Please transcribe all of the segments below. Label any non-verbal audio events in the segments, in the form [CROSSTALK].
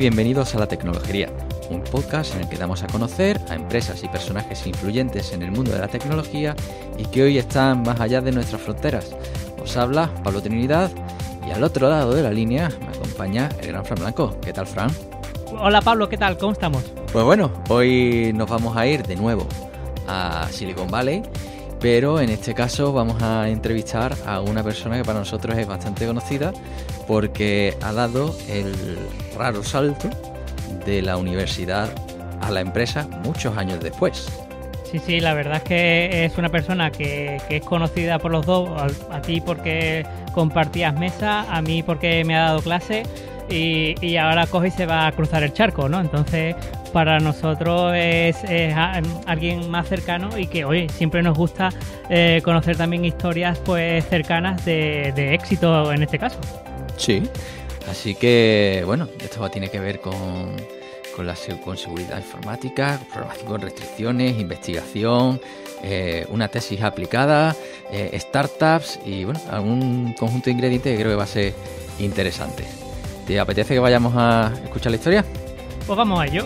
bienvenidos a La Tecnologería, un podcast en el que damos a conocer a empresas y personajes influyentes en el mundo de la tecnología y que hoy están más allá de nuestras fronteras. Os habla Pablo Trinidad y al otro lado de la línea me acompaña el gran Fran Blanco. ¿Qué tal, Fran? Hola, Pablo, ¿qué tal? ¿Cómo estamos? Pues bueno, hoy nos vamos a ir de nuevo a Silicon Valley pero en este caso vamos a entrevistar a una persona que para nosotros es bastante conocida porque ha dado el raro salto de la universidad a la empresa muchos años después. Sí, sí, la verdad es que es una persona que, es conocida por los dos, a, ti porque compartías mesa, a mí porque me ha dado clase y, ahora coge y se va a cruzar el charco, ¿no? Entonces, para nosotros es, alguien más cercano y que, oye, siempre nos gusta eh, conocer también historias pues cercanas de éxito en este caso. Sí. Así que, bueno, esto tiene que ver con, la, con seguridad informática, con restricciones, investigación, eh, una tesis aplicada, eh, startups y, bueno, algún conjunto de ingredientes que creo que va a ser interesante. ¿Te apetece que vayamos a escuchar la historia? Pues vamos a ello.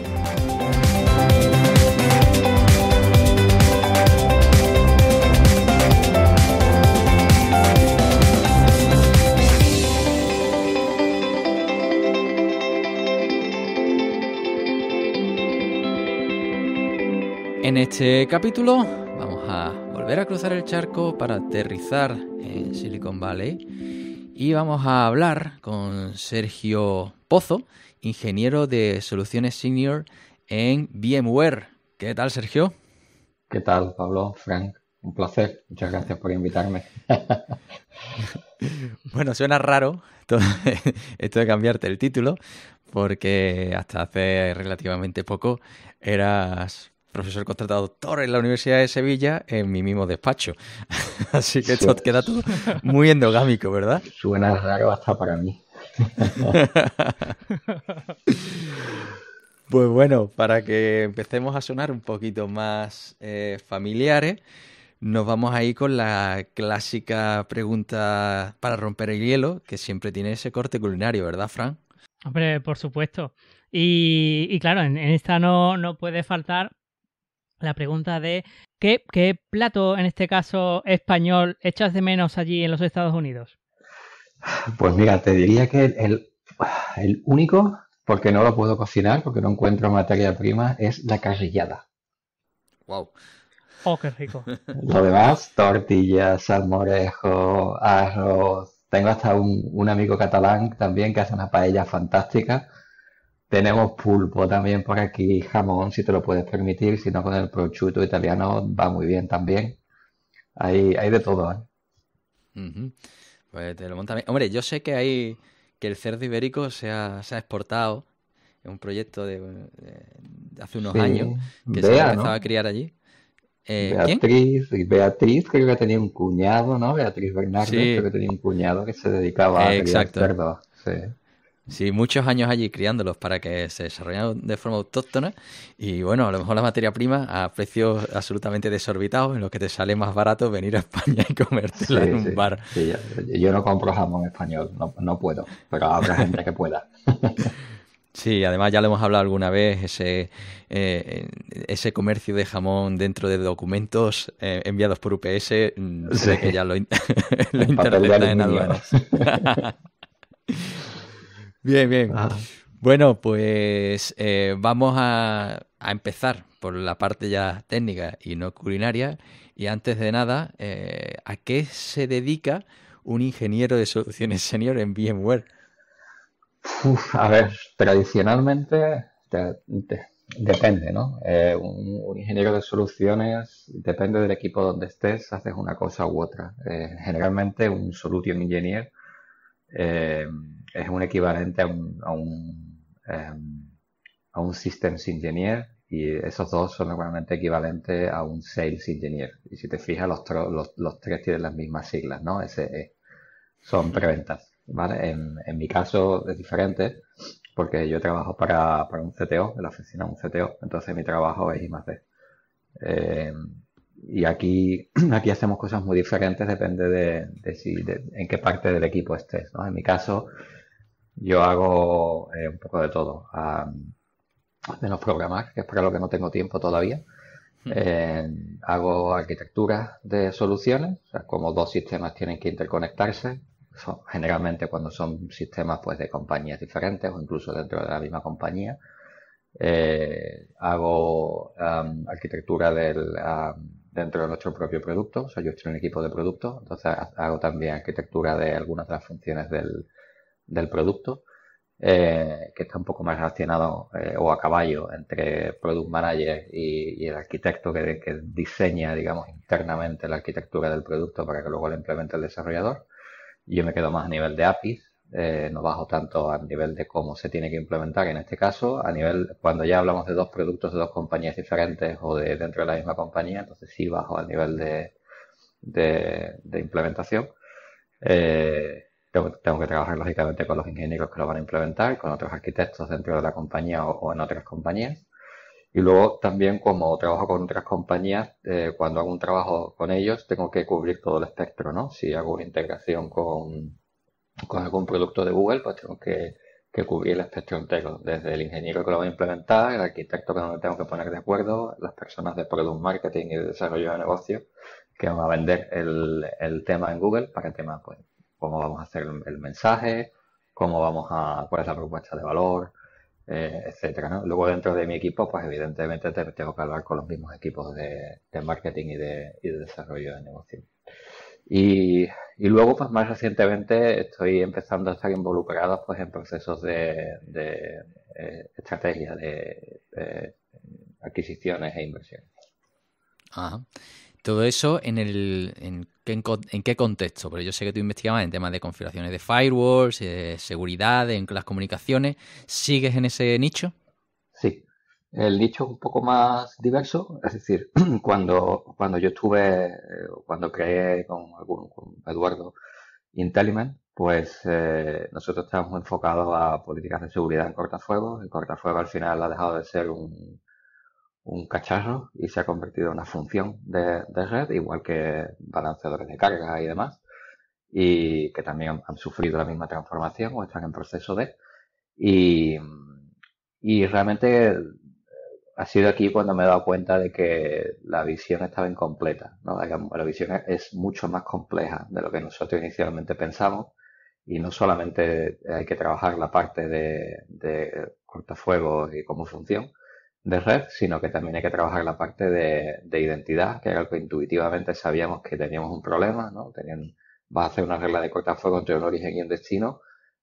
En este capítulo vamos a volver a cruzar el charco para aterrizar en Silicon Valley y vamos a hablar con Sergio Pozo, ingeniero de soluciones senior en VMware. ¿Qué tal, Sergio? ¿Qué tal, Pablo? Frank, un placer. Muchas gracias por invitarme. [LAUGHS] bueno, suena raro [LAUGHS] esto de cambiarte el título, porque hasta hace relativamente poco eras profesor contratado doctor en la Universidad de Sevilla en mi mismo despacho. [LAUGHS] Así que esto queda todo muy endogámico, ¿verdad? Suena raro hasta para mí. [LAUGHS] pues bueno, para que empecemos a sonar un poquito más eh, familiares, nos vamos ahí con la clásica pregunta para romper el hielo, que siempre tiene ese corte culinario, ¿verdad, Fran? Hombre, por supuesto. Y, claro, en, esta no, no puede faltar la pregunta de ¿qué, plato, en este caso español, echas de menos allí en los Estados Unidos? Pues mira, te diría que el, único, porque no lo puedo cocinar, porque no encuentro materia prima, es la carrillada. ¡Wow! Oh, qué rico. [LAUGHS] Lo demás, tortillas, salmorejo, arroz. Tengo hasta un, amigo catalán también que hace una paella fantástica tenemos pulpo también por aquí, jamón, si te lo puedes permitir, si no con el prosciutto italiano va muy bien también. Hay, hay de todo, ¿eh? Pues te lo Hombre, yo sé que hay que el cerdo ibérico se ha, exportado en un proyecto de, hace unos años que se ha empezado a criar allí. Eh, Beatriz, Beatriz creo que tenía un cuñado, ¿no? Beatriz Bernardo creo que tenía un cuñado que se dedicaba a eh, criar cerdo. Sí, muchos años allí criándolos para que se desarrollaran de forma autóctona y bueno, a lo mejor la materia prima a precios absolutamente desorbitados en los que te sale más barato venir a España y comértela en un bar. yo, no compro jamón español, no, puedo, pero habrá [LAUGHS] gente que pueda. Sí, además ya lo hemos hablado alguna vez, ese, eh, ese comercio de jamón dentro de documentos eh, enviados por UPS, mm, sé que ya lo, [LAUGHS] lo en aduanas. [LAUGHS] Bien, bien. Bueno, pues eh, vamos a, empezar por la parte ya técnica y no culinaria. Y antes de nada, eh, ¿a qué se dedica un ingeniero de soluciones senior en VMware? a ver, tradicionalmente depende, ¿no? Eh, un, ingeniero de soluciones depende del equipo donde estés, haces una cosa u otra. generalmente un solution engineer es un equivalente a un, em, a un, Systems Engineer y esos dos son normalmente equivalentes a un Sales Engineer. Y si te fijas, los, tres tienen las mismas siglas, ¿no? es eh, Son preventas, ¿vale? En, mi caso es diferente porque yo trabajo para, un CTO, en la oficina de un CTO, entonces mi trabajo es I más em, y aquí, [CLEARS THROAT] aquí hacemos cosas muy diferentes, depende de, en qué parte del equipo estés. ¿no? En mi caso, yo hago eh, un poco de todo. Um, menos programar, que es para lo que no tengo tiempo todavía. Hmm. Em, hago arquitectura de soluciones, como dos sistemas tienen que interconectarse, generalmente cuando son sistemas pues de compañías diferentes o incluso dentro de la misma compañía. Eh, hago arquitectura del, dentro de nuestro propio producto, o sea, yo estoy en equipo de producto, entonces hago también arquitectura de algunas de las funciones del, del producto, eh, que está un poco más relacionado eh, o a caballo entre Product Manager y, el arquitecto que, diseña, digamos, internamente la arquitectura del producto para que luego lo implemente el desarrollador. Yo me quedo más a nivel de APIs, eh, no bajo tanto a nivel de cómo se tiene que implementar en este caso, a nivel, cuando ya hablamos de dos productos de dos compañías diferentes o de dentro de la misma compañía, entonces sí bajo al nivel de, implementación tengo que trabajar lógicamente con los ingenieros que lo van a implementar, con otros arquitectos dentro de la compañía o, en otras compañías. Y luego también como trabajo con otras compañías, eh, cuando hago un trabajo con ellos, tengo que cubrir todo el espectro, ¿no? Si hago una integración con, con algún producto de Google, pues tengo que, que, cubrir el espectro entero, desde el ingeniero que lo va a implementar, el arquitecto que no me tengo que poner de acuerdo, las personas de product marketing y de desarrollo de negocio que van a vender el, el tema en Google para el tema pues, cómo vamos a hacer el mensaje, cómo vamos a, cuál es la propuesta de valor, eh, etcétera. Luego dentro de mi equipo, pues evidentemente tengo que hablar con los mismos equipos de, marketing y de, desarrollo de negocio. Y, luego, pues más recientemente estoy empezando a estar involucrado pues en procesos de, eh, estrategia de, adquisiciones e inversiones. Ajá. Todo eso en el en, qué contexto, porque yo sé que tú investigabas en temas de configuraciones de firewalls, eh, seguridad, en las comunicaciones. ¿Sigues en ese nicho? Sí, el nicho es un poco más diverso, es decir, [CLEARS THROAT] cuando, cuando yo estuve, eh, cuando creé con, Eduardo Intelliman, pues eh, nosotros estábamos enfocados a políticas de seguridad en cortafuegos. El cortafuegos al final ha dejado de ser un, un cacharro y se ha convertido en una función de, red, igual que balanceadores de carga y demás, y que también han, sufrido la misma transformación o están en proceso de. Y, realmente eh, ha sido aquí cuando me he dado cuenta de que la visión estaba incompleta. ¿no? La, visión es mucho más compleja de lo que nosotros inicialmente pensamos y no solamente hay que trabajar la parte de, cortafuegos y cómo función, de red, sino que también hay que trabajar la parte de, identidad, que era algo que intuitivamente sabíamos que teníamos un problema, ¿no? Tenían, vas a hacer una regla de cortafuego entre un origen y un destino,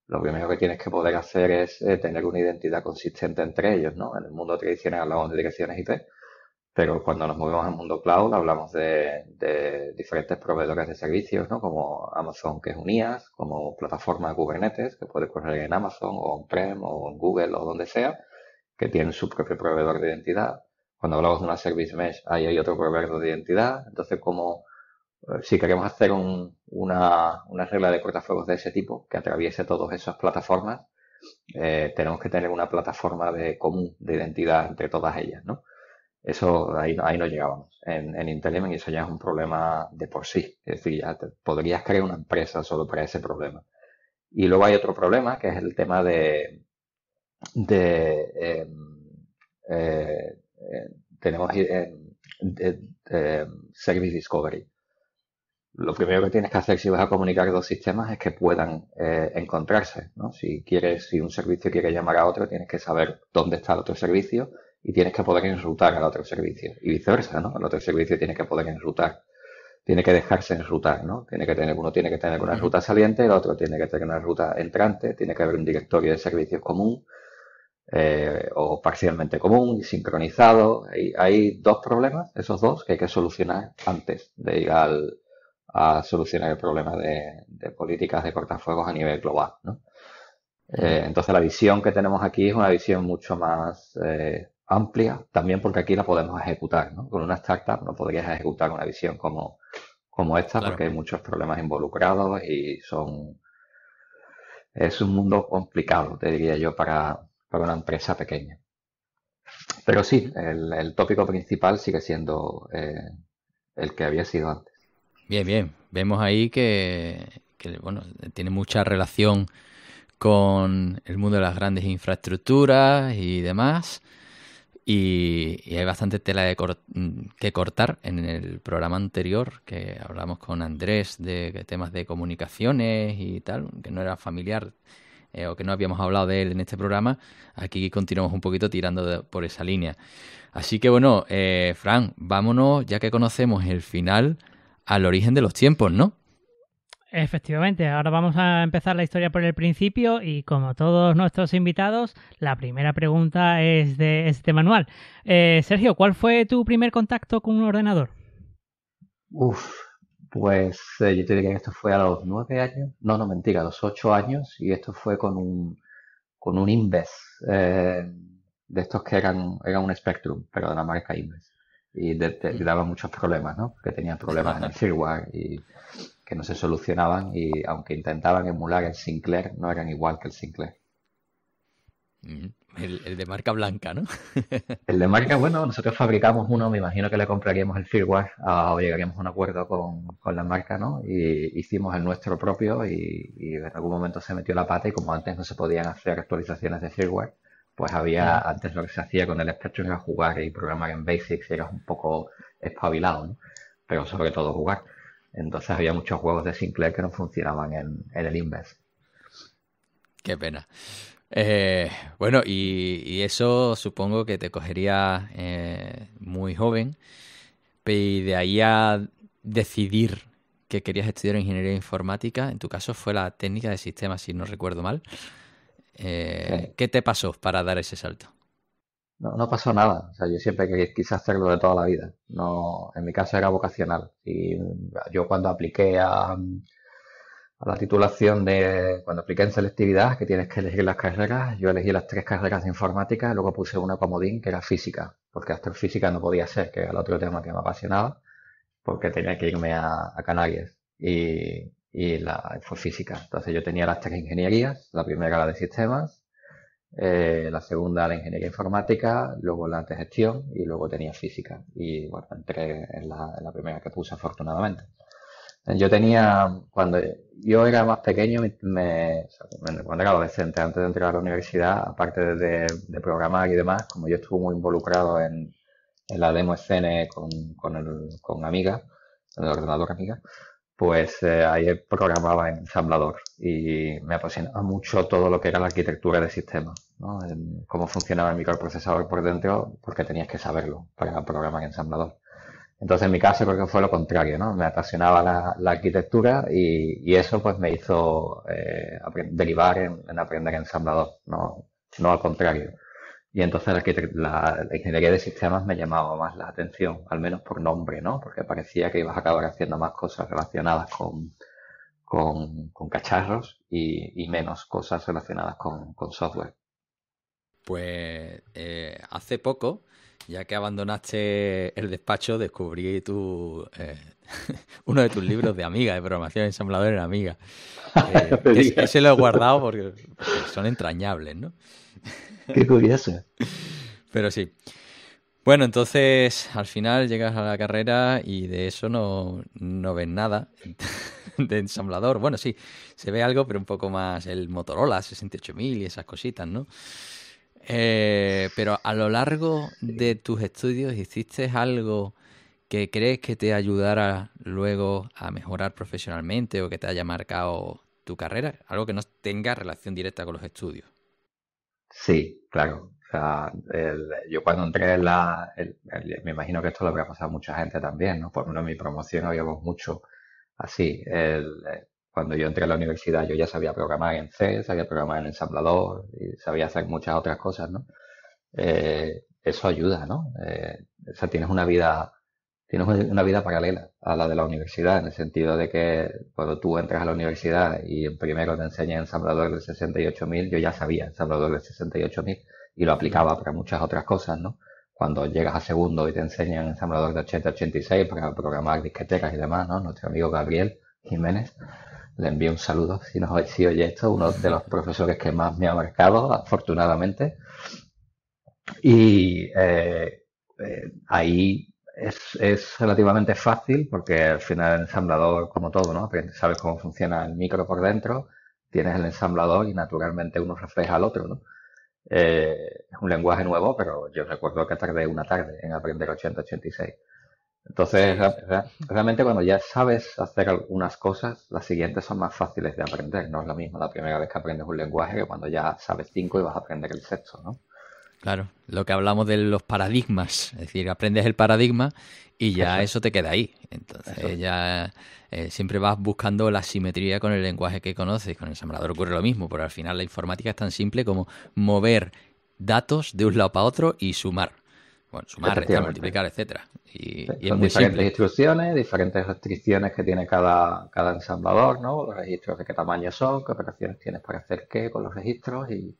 lo primero que tienes que poder hacer es eh, tener una identidad consistente entre ellos, ¿no? En el mundo tradicional hablamos de direcciones IP, pero cuando nos movemos al mundo cloud hablamos de, diferentes proveedores de servicios, ¿no? Como Amazon, que es Unías, como plataforma de Kubernetes, que puedes correr en Amazon o en prem o en Google o donde sea, que tienen su propio proveedor de identidad. Cuando hablamos de una service mesh, ahí hay otro proveedor de identidad. Entonces, como eh, si queremos hacer una, regla de cortafuegos de ese tipo que atraviese todas esas plataformas, eh, tenemos que tener una plataforma de común de identidad entre todas ellas, Eso ahí, no llegábamos en, en y eso ya es un problema de por sí. Es decir, ya podrías crear una empresa solo para ese problema. Y luego hay otro problema que es el tema de, de... Em, eh, eh, tenemos em, em, Service Discovery lo primero que tienes que hacer si vas a comunicar dos sistemas es que puedan eh, encontrarse. ¿no? Si quieres, si un servicio quiere llamar a otro, tienes que saber dónde está el otro servicio y tienes que poder enrutar al otro servicio. Y viceversa, ¿no? El otro servicio tiene que poder enrutar Tiene que dejarse enrutar, ¿no? Tiene que tener, uno tiene que tener una ruta saliente, el otro tiene que tener una ruta entrante, tiene que haber un directorio de servicios común, eh, o parcialmente común, y sincronizado. Hay, dos problemas, esos dos, que hay que solucionar antes de ir a solucionar el problema de, políticas de cortafuegos a nivel global. Eh, entonces la visión que tenemos aquí es una visión mucho más eh, amplia, también porque aquí la podemos ejecutar. Con una startup no podrías ejecutar una visión como, como esta, porque hay muchos problemas involucrados y son... Es un mundo complicado, te diría yo, para, para una empresa pequeña. Pero sí, el, tópico principal sigue siendo eh, el que había sido antes. Bien, bien. Vemos ahí que, bueno, tiene mucha relación con el mundo de las grandes infraestructuras y demás. Y, hay bastante tela que cortar en el programa anterior que hablamos con Andrés de temas de comunicaciones y tal, que no era familiar eh, o que no habíamos hablado de él en este programa, aquí continuamos un poquito tirando por esa línea. Así que bueno, eh, Fran, vámonos, ya que conocemos el final, al origen de los tiempos, ¿no? Efectivamente, ahora vamos a empezar la historia por el principio y como todos nuestros invitados, la primera pregunta es de este manual. Eh, Sergio, ¿cuál fue tu primer contacto con un ordenador? Uf, pues eh, yo te diría que esto fue a los nueve años, no, no, mentira, a los ocho años, y esto fue con un, con un Inves, eh, de estos que eran, eran un Spectrum, pero de la marca Inves. Y le mm. muchos problemas, ¿no? Porque tenían problemas en el firmware y que no se solucionaban, y aunque intentaban emular el Sinclair, no eran igual que el Sinclair. El, de marca blanca, ¿no? [LAUGHS] el de marca, bueno, nosotros fabricamos uno, me imagino que le compraríamos el firmware o llegaríamos a un acuerdo con, la marca, ¿no? Y hicimos el nuestro propio y, en algún momento se metió la pata y como antes no se podían hacer actualizaciones de firmware, pues había, antes lo que se hacía con el Spectrum era jugar y programar en basics y eras un poco espabilado, ¿no? Pero sobre todo jugar. Entonces había muchos juegos de Sinclair que no funcionaban en, en el Inverse. Qué pena. Eh, bueno, y, eso supongo que te cogería eh, muy joven. Y de ahí a decidir que querías estudiar ingeniería informática, en tu caso fue la técnica de sistemas, si no recuerdo mal. Eh, ¿Qué te pasó para dar ese salto? No, pasó nada. O sea, yo siempre quise hacerlo de toda la vida. No, en mi caso era vocacional. Y yo cuando apliqué a, a la titulación de cuando apliqué en selectividad, que tienes que elegir las carreras, yo elegí las tres carreras de informática, luego puse una comodín que era física, porque astrofísica no podía ser, que era el otro tema que me apasionaba, porque tenía que irme a, Canarias y, y la fue física. Entonces yo tenía las tres ingenierías, la primera la de sistemas, eh, la segunda la ingeniería informática, luego la de gestión y luego tenía física. Y bueno, entré en la primera que puse afortunadamente. Yo tenía, cuando yo era más pequeño, me, cuando era adolescente, antes de entrar a la universidad, aparte de, programar y demás, como yo estuve muy involucrado en, la demo escena con, con, con Amiga, en el ordenador Amiga, pues eh, ahí programaba en ensamblador y me apasionaba mucho todo lo que era la arquitectura de sistema, cómo funcionaba el microprocesador por dentro, porque tenías que saberlo para programar en ensamblador. Entonces, en mi caso creo que fue lo contrario, ¿no? Me apasionaba la, arquitectura y, eso pues me hizo eh, derivar en, aprender ensamblador, no, no al contrario. Y entonces la, ingeniería de sistemas me llamaba más la atención, al menos por nombre, ¿no? Porque parecía que ibas a acabar haciendo más cosas relacionadas con, con, cacharros y, menos cosas relacionadas con, software. Pues eh, hace poco ya que abandonaste el despacho, descubrí tu, eh, [LAUGHS] uno de tus libros de amiga, de programación ensamblador en amiga. [LAUGHS] Eh, ese lo he guardado porque, son entrañables, ¿no? [LAUGHS] Qué curioso. Pero sí. Bueno, entonces al final llegas a la carrera y de eso no, no ves nada de ensamblador. Bueno, sí, se ve algo, pero un poco más el Motorola 68000 y esas cositas, ¿no? Eh, pero a lo largo de tus estudios, ¿hiciste algo que crees que te ayudara luego a mejorar profesionalmente o que te haya marcado tu carrera? Algo que no tenga relación directa con los estudios. Sí, claro. yo cuando entré en la... me imagino que esto lo habría pasado a mucha gente también, ¿no? Por menos en mi promoción habíamos mucho así. Cuando yo entré a la universidad yo ya sabía programar en C, sabía programar en ensamblador y sabía hacer muchas otras cosas, ¿no? Eh, eso ayuda, ¿no? Eh, o sea, tienes una vida tienes una vida paralela a la de la universidad, en el sentido de que cuando tú entras a la universidad y primero te enseñan ensamblador de 68.000, yo ya sabía ensamblador de 68.000 y lo aplicaba para muchas otras cosas, ¿no? Cuando llegas a segundo y te enseñan ensamblador de 86... para programar disqueteras y demás, ¿no? Nuestro amigo Gabriel Jiménez, le envío un saludo si, nos, si oye esto, uno de los profesores que más me ha marcado, afortunadamente. Y eh, eh, ahí es, relativamente fácil porque al final el ensamblador, como todo, ¿no? sabes cómo funciona el micro por dentro, tienes el ensamblador y naturalmente uno refleja al otro. ¿no? Eh, es un lenguaje nuevo, pero yo recuerdo que tardé una tarde en aprender 8086. Entonces, realmente cuando ya sabes hacer algunas cosas, las siguientes son más fáciles de aprender. No es lo mismo la primera vez que aprendes un lenguaje que cuando ya sabes cinco y vas a aprender el sexto, ¿no? Claro, lo que hablamos de los paradigmas, es decir, aprendes el paradigma y ya eso, te queda ahí. Entonces ya eh, siempre vas buscando la simetría con el lenguaje que conoces, con el ensamblador ocurre lo mismo, pero al final la informática es tan simple como mover datos de un lado para otro y sumar. Bueno, sumar, restar, multiplicar, etcétera. Y, sí, diferentes instrucciones, diferentes restricciones que tiene cada, cada ensamblador, ¿no? Los registros de qué tamaño son, qué operaciones tienes para hacer qué con los registros y,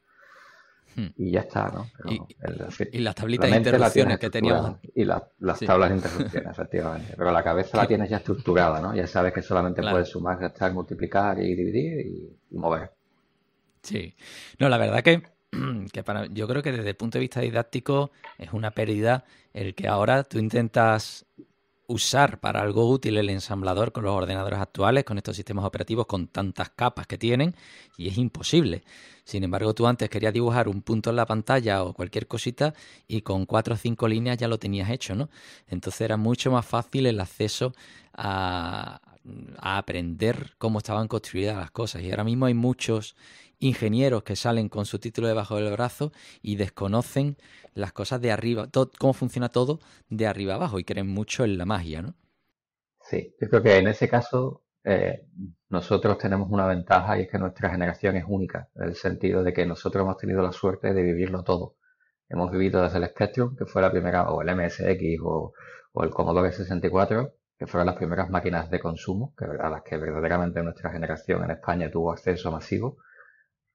hmm. y ya está, ¿no? y, las tablitas de interrupciones que teníamos. Y las tablas de [LAUGHS] interrupciones, efectivamente. Pero la cabeza la tienes ya estructurada, ¿no? Ya sabes que solamente puedes sumar, restar, multiplicar y dividir y mover. Sí. No, la verdad que [CLEARS THROAT] que yo creo que desde el punto de vista didáctico es una pérdida el que ahora tú intentas usar para algo útil el ensamblador con los ordenadores actuales, con estos sistemas operativos, con tantas capas que tienen, y es imposible. Sin embargo, tú antes querías dibujar un punto en la pantalla o cualquier cosita y con cuatro o cinco líneas ya lo tenías hecho, ¿no? Entonces era mucho más fácil el acceso a, a aprender cómo estaban construidas las cosas. Y ahora mismo hay muchos ingenieros que salen con su título debajo del brazo y desconocen las cosas de arriba, cómo funciona todo de arriba abajo y creen mucho en la magia, ¿no? Sí, yo creo que en ese caso eh, nosotros tenemos una ventaja y es que nuestra generación es única, en el sentido de que nosotros hemos tenido la suerte de vivirlo todo. Hemos vivido desde el Spectrum, que fue la primera, o el MSX, o, el Commodore 64, que fueron las primeras máquinas de consumo, a las que verdaderamente nuestra generación en España tuvo acceso masivo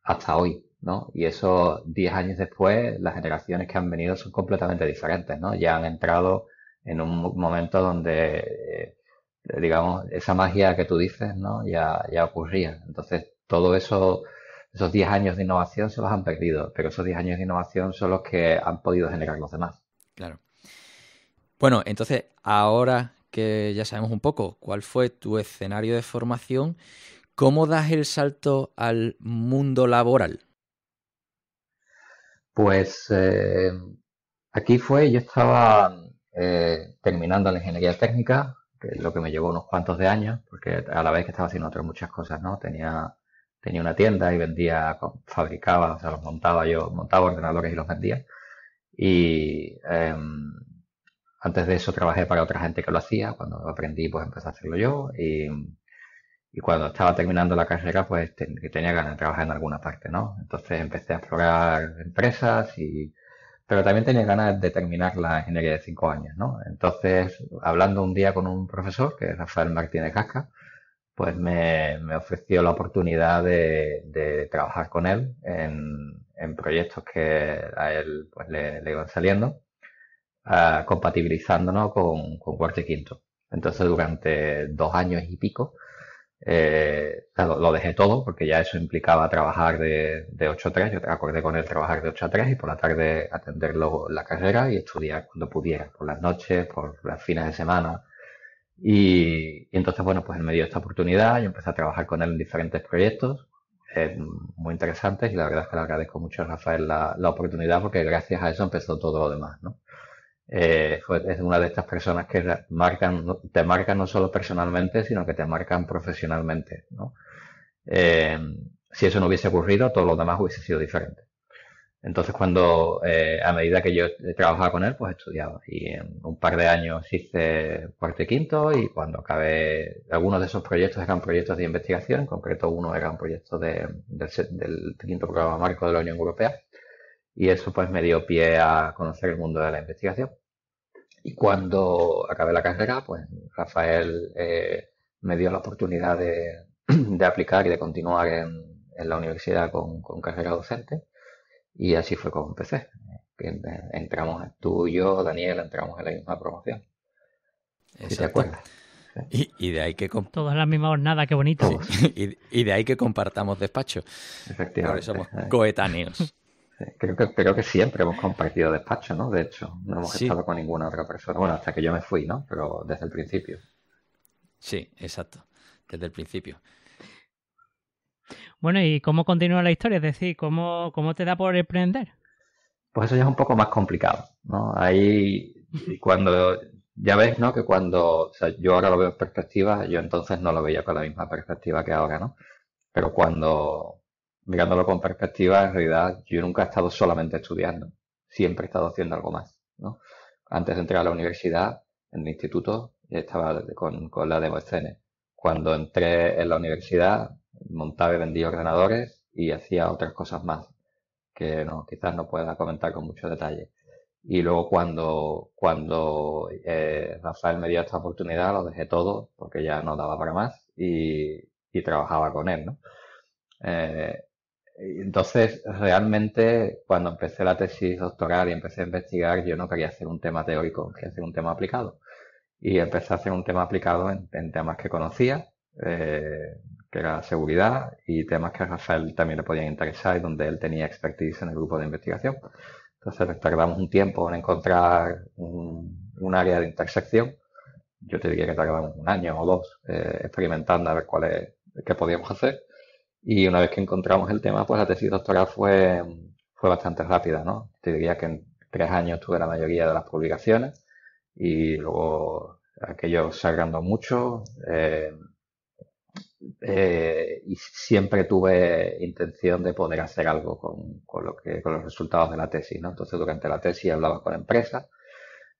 hasta hoy, ¿no? Y esos 10 años después, las generaciones que han venido son completamente diferentes, ¿no? Ya han entrado en un momento donde, eh, digamos, esa magia que tú dices, ¿no? Ya, ya ocurría. Entonces, todo eso, esos 10 años de innovación se los han perdido, pero esos 10 años de innovación son los que han podido generar los demás. Claro. Bueno, entonces, ahora que ya sabemos un poco cuál fue tu escenario de formación, ¿Cómo das el salto al mundo laboral? Pues eh, aquí fue, yo estaba eh, terminando la ingeniería técnica, que es lo que me llevó unos cuantos de años, porque a la vez que estaba haciendo otras muchas cosas, ¿no? Tenía, tenía una tienda y vendía, fabricaba, o sea, los montaba yo, montaba ordenadores y los vendía. Y em, antes de eso trabajé para otra gente que lo hacía, cuando aprendí pues empecé a hacerlo yo y y cuando estaba terminando la carrera pues tenía ganas de trabajar en alguna parte, ¿no? Entonces empecé a explorar empresas y pero también tenía ganas de terminar la ingeniería de cinco años, ¿no? Entonces, hablando un día con un profesor, que es Rafael Martínez Casca, pues me, ofreció la oportunidad de, trabajar con él en, proyectos que a él pues, le, iban saliendo, uh, compatibilizándonos con, con y Quinto. Entonces, durante dos años y pico, eh, lo dejé todo porque ya eso implicaba trabajar de, de 8 a 3. Yo acordé con él trabajar de 8 a 3 y por la tarde atender luego la carrera y estudiar cuando pudiera, por las noches, por las fines de semana. Y, entonces, bueno, pues él me dio esta oportunidad. Yo empecé a trabajar con él en diferentes proyectos eh, muy interesantes y la verdad es que le agradezco mucho a Rafael la, la oportunidad porque gracias a eso empezó todo lo demás, ¿no? Eh, es una de estas personas que marcan, te marcan no solo personalmente, sino que te marcan profesionalmente. Eh, si eso no hubiese ocurrido, todo lo demás hubiese sido diferente. Entonces, cuando eh, a medida que yo trabajaba con él, pues estudiaba. Y en un par de años hice cuarto y quinto, y cuando acabé, algunos de esos proyectos eran proyectos de investigación, en concreto uno era un proyecto de, del quinto programa marco de la Unión Europea y eso pues me dio pie a conocer el mundo de la investigación. Y cuando acabé la carrera, pues Rafael eh, me dio la oportunidad [CLEARS THROAT] de, aplicar y de continuar en, la universidad con, carrera docente y así fue como empecé. Entramos tú y yo, Daniel, entramos en la misma promoción. se Si Y, y, de ahí que todas las mismas nada qué bonito. [LAUGHS] Y, de ahí que compartamos despacho. Efectivamente. somos coetáneos. Creo que, creo que siempre hemos compartido despacho, ¿no? De hecho, no hemos estado con ninguna otra persona. Bueno, hasta que yo me fui, ¿no? Pero desde el principio. Sí, exacto. Desde el principio. Bueno, ¿y cómo continúa la historia? Es decir, ¿cómo, cómo te da por emprender? Pues eso ya es un poco más complicado, ¿no? Ahí, cuando, ya ves, ¿no? Que cuando, o sea, yo ahora lo veo en perspectiva, yo entonces no lo veía con la misma perspectiva que ahora, ¿no? Pero cuando mirándolo con perspectiva, en realidad yo nunca he estado solamente estudiando, siempre he estado haciendo algo más. ¿no? Antes de entrar a la universidad, en el instituto, estaba con, con la demo escena. Cuando entré en la universidad, montaba y vendía ordenadores y hacía otras cosas más que no, quizás no pueda comentar con mucho detalle. Y luego cuando, cuando eh, Rafael me dio esta oportunidad, lo dejé todo porque ya no daba para más y, y trabajaba con él, ¿no? Eh, eh, entonces, realmente, cuando empecé la tesis doctoral y empecé a investigar, yo no quería hacer un tema teórico, quería hacer un tema aplicado. Y empecé a hacer un tema aplicado en, temas que conocía, eh, que era seguridad, y temas que a Rafael también le podían interesar y donde él tenía expertise en el grupo de investigación. Entonces, tardamos un tiempo en encontrar un, área de intersección. Yo te diría que tardamos un año o dos eh, experimentando a ver qué podíamos hacer y una vez que encontramos el tema, pues la tesis doctoral fue, fue bastante rápida, ¿no? Te diría que en tres años tuve la mayoría de las publicaciones y luego aquello salgando mucho. Eh, eh, y siempre tuve intención de poder hacer algo con, lo que, con los resultados de la tesis, ¿no? Entonces durante la tesis hablaba con empresas,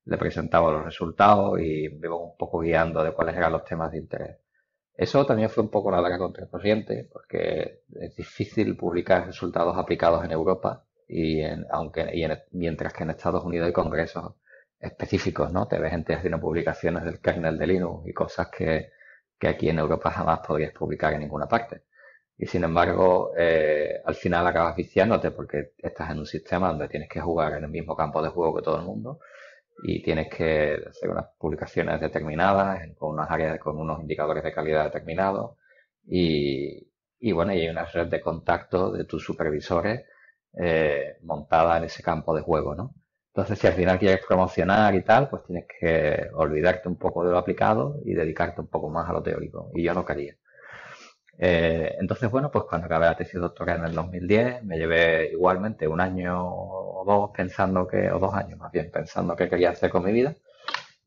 le presentaba los resultados y me un poco guiando de cuáles eran los temas de interés. Eso también fue un poco la larga contra porque es difícil publicar resultados aplicados en Europa y aunque mientras que en Estados Unidos hay congresos específicos, ¿no? Te ves gente haciendo publicaciones del kernel de Linux y cosas que, que aquí en Europa jamás podrías publicar en ninguna parte. Y sin embargo, eh, al final acabas viciándote porque estás en un sistema donde tienes que jugar en el mismo campo de juego que todo el mundo y tienes que hacer unas publicaciones determinadas con unas áreas, con unos indicadores de calidad determinados y, y bueno, y hay una red de contacto de tus supervisores eh, montada en ese campo de juego, ¿no? Entonces, si al final quieres promocionar y tal, pues tienes que olvidarte un poco de lo aplicado y dedicarte un poco más a lo teórico. Y yo no quería. Eh, entonces, bueno, pues cuando acabé la tesis doctoral en el 2010, me llevé igualmente un año o dos pensando que, o dos años más bien, pensando qué quería hacer con mi vida.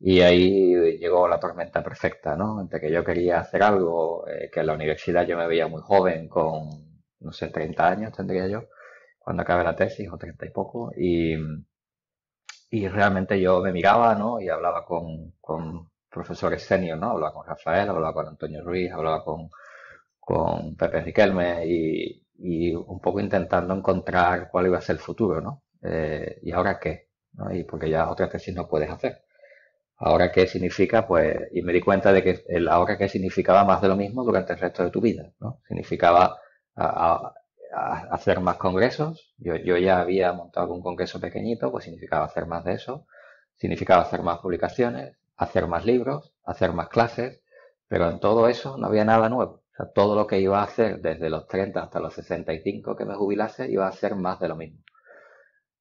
Y ahí llegó la tormenta perfecta, ¿no? Entre que yo quería hacer algo, eh, que en la universidad yo me veía muy joven, con, no sé, 30 años tendría yo, cuando acabé la tesis, o 30 y poco, y, y realmente yo me miraba, ¿no? Y hablaba con, con profesores senior, ¿no? Hablaba con Rafael, hablaba con Antonio Ruiz, hablaba con con Pepe Riquelme y, un poco intentando encontrar cuál iba a ser el futuro, ¿no? Eh, ¿Y ahora qué? ¿no? Y porque ya otra tesis no puedes hacer. ¿Ahora qué significa? Pues, y me di cuenta de que el ahora qué significaba más de lo mismo durante el resto de tu vida, ¿no? Significaba hacer más congresos. Yo, yo ya había montado algún congreso pequeñito, pues significaba hacer más de eso. Significaba hacer más publicaciones, hacer más libros, hacer más clases, pero en todo eso no había nada nuevo todo lo que iba a hacer desde los 30 hasta los 65 que me jubilase iba a ser más de lo mismo.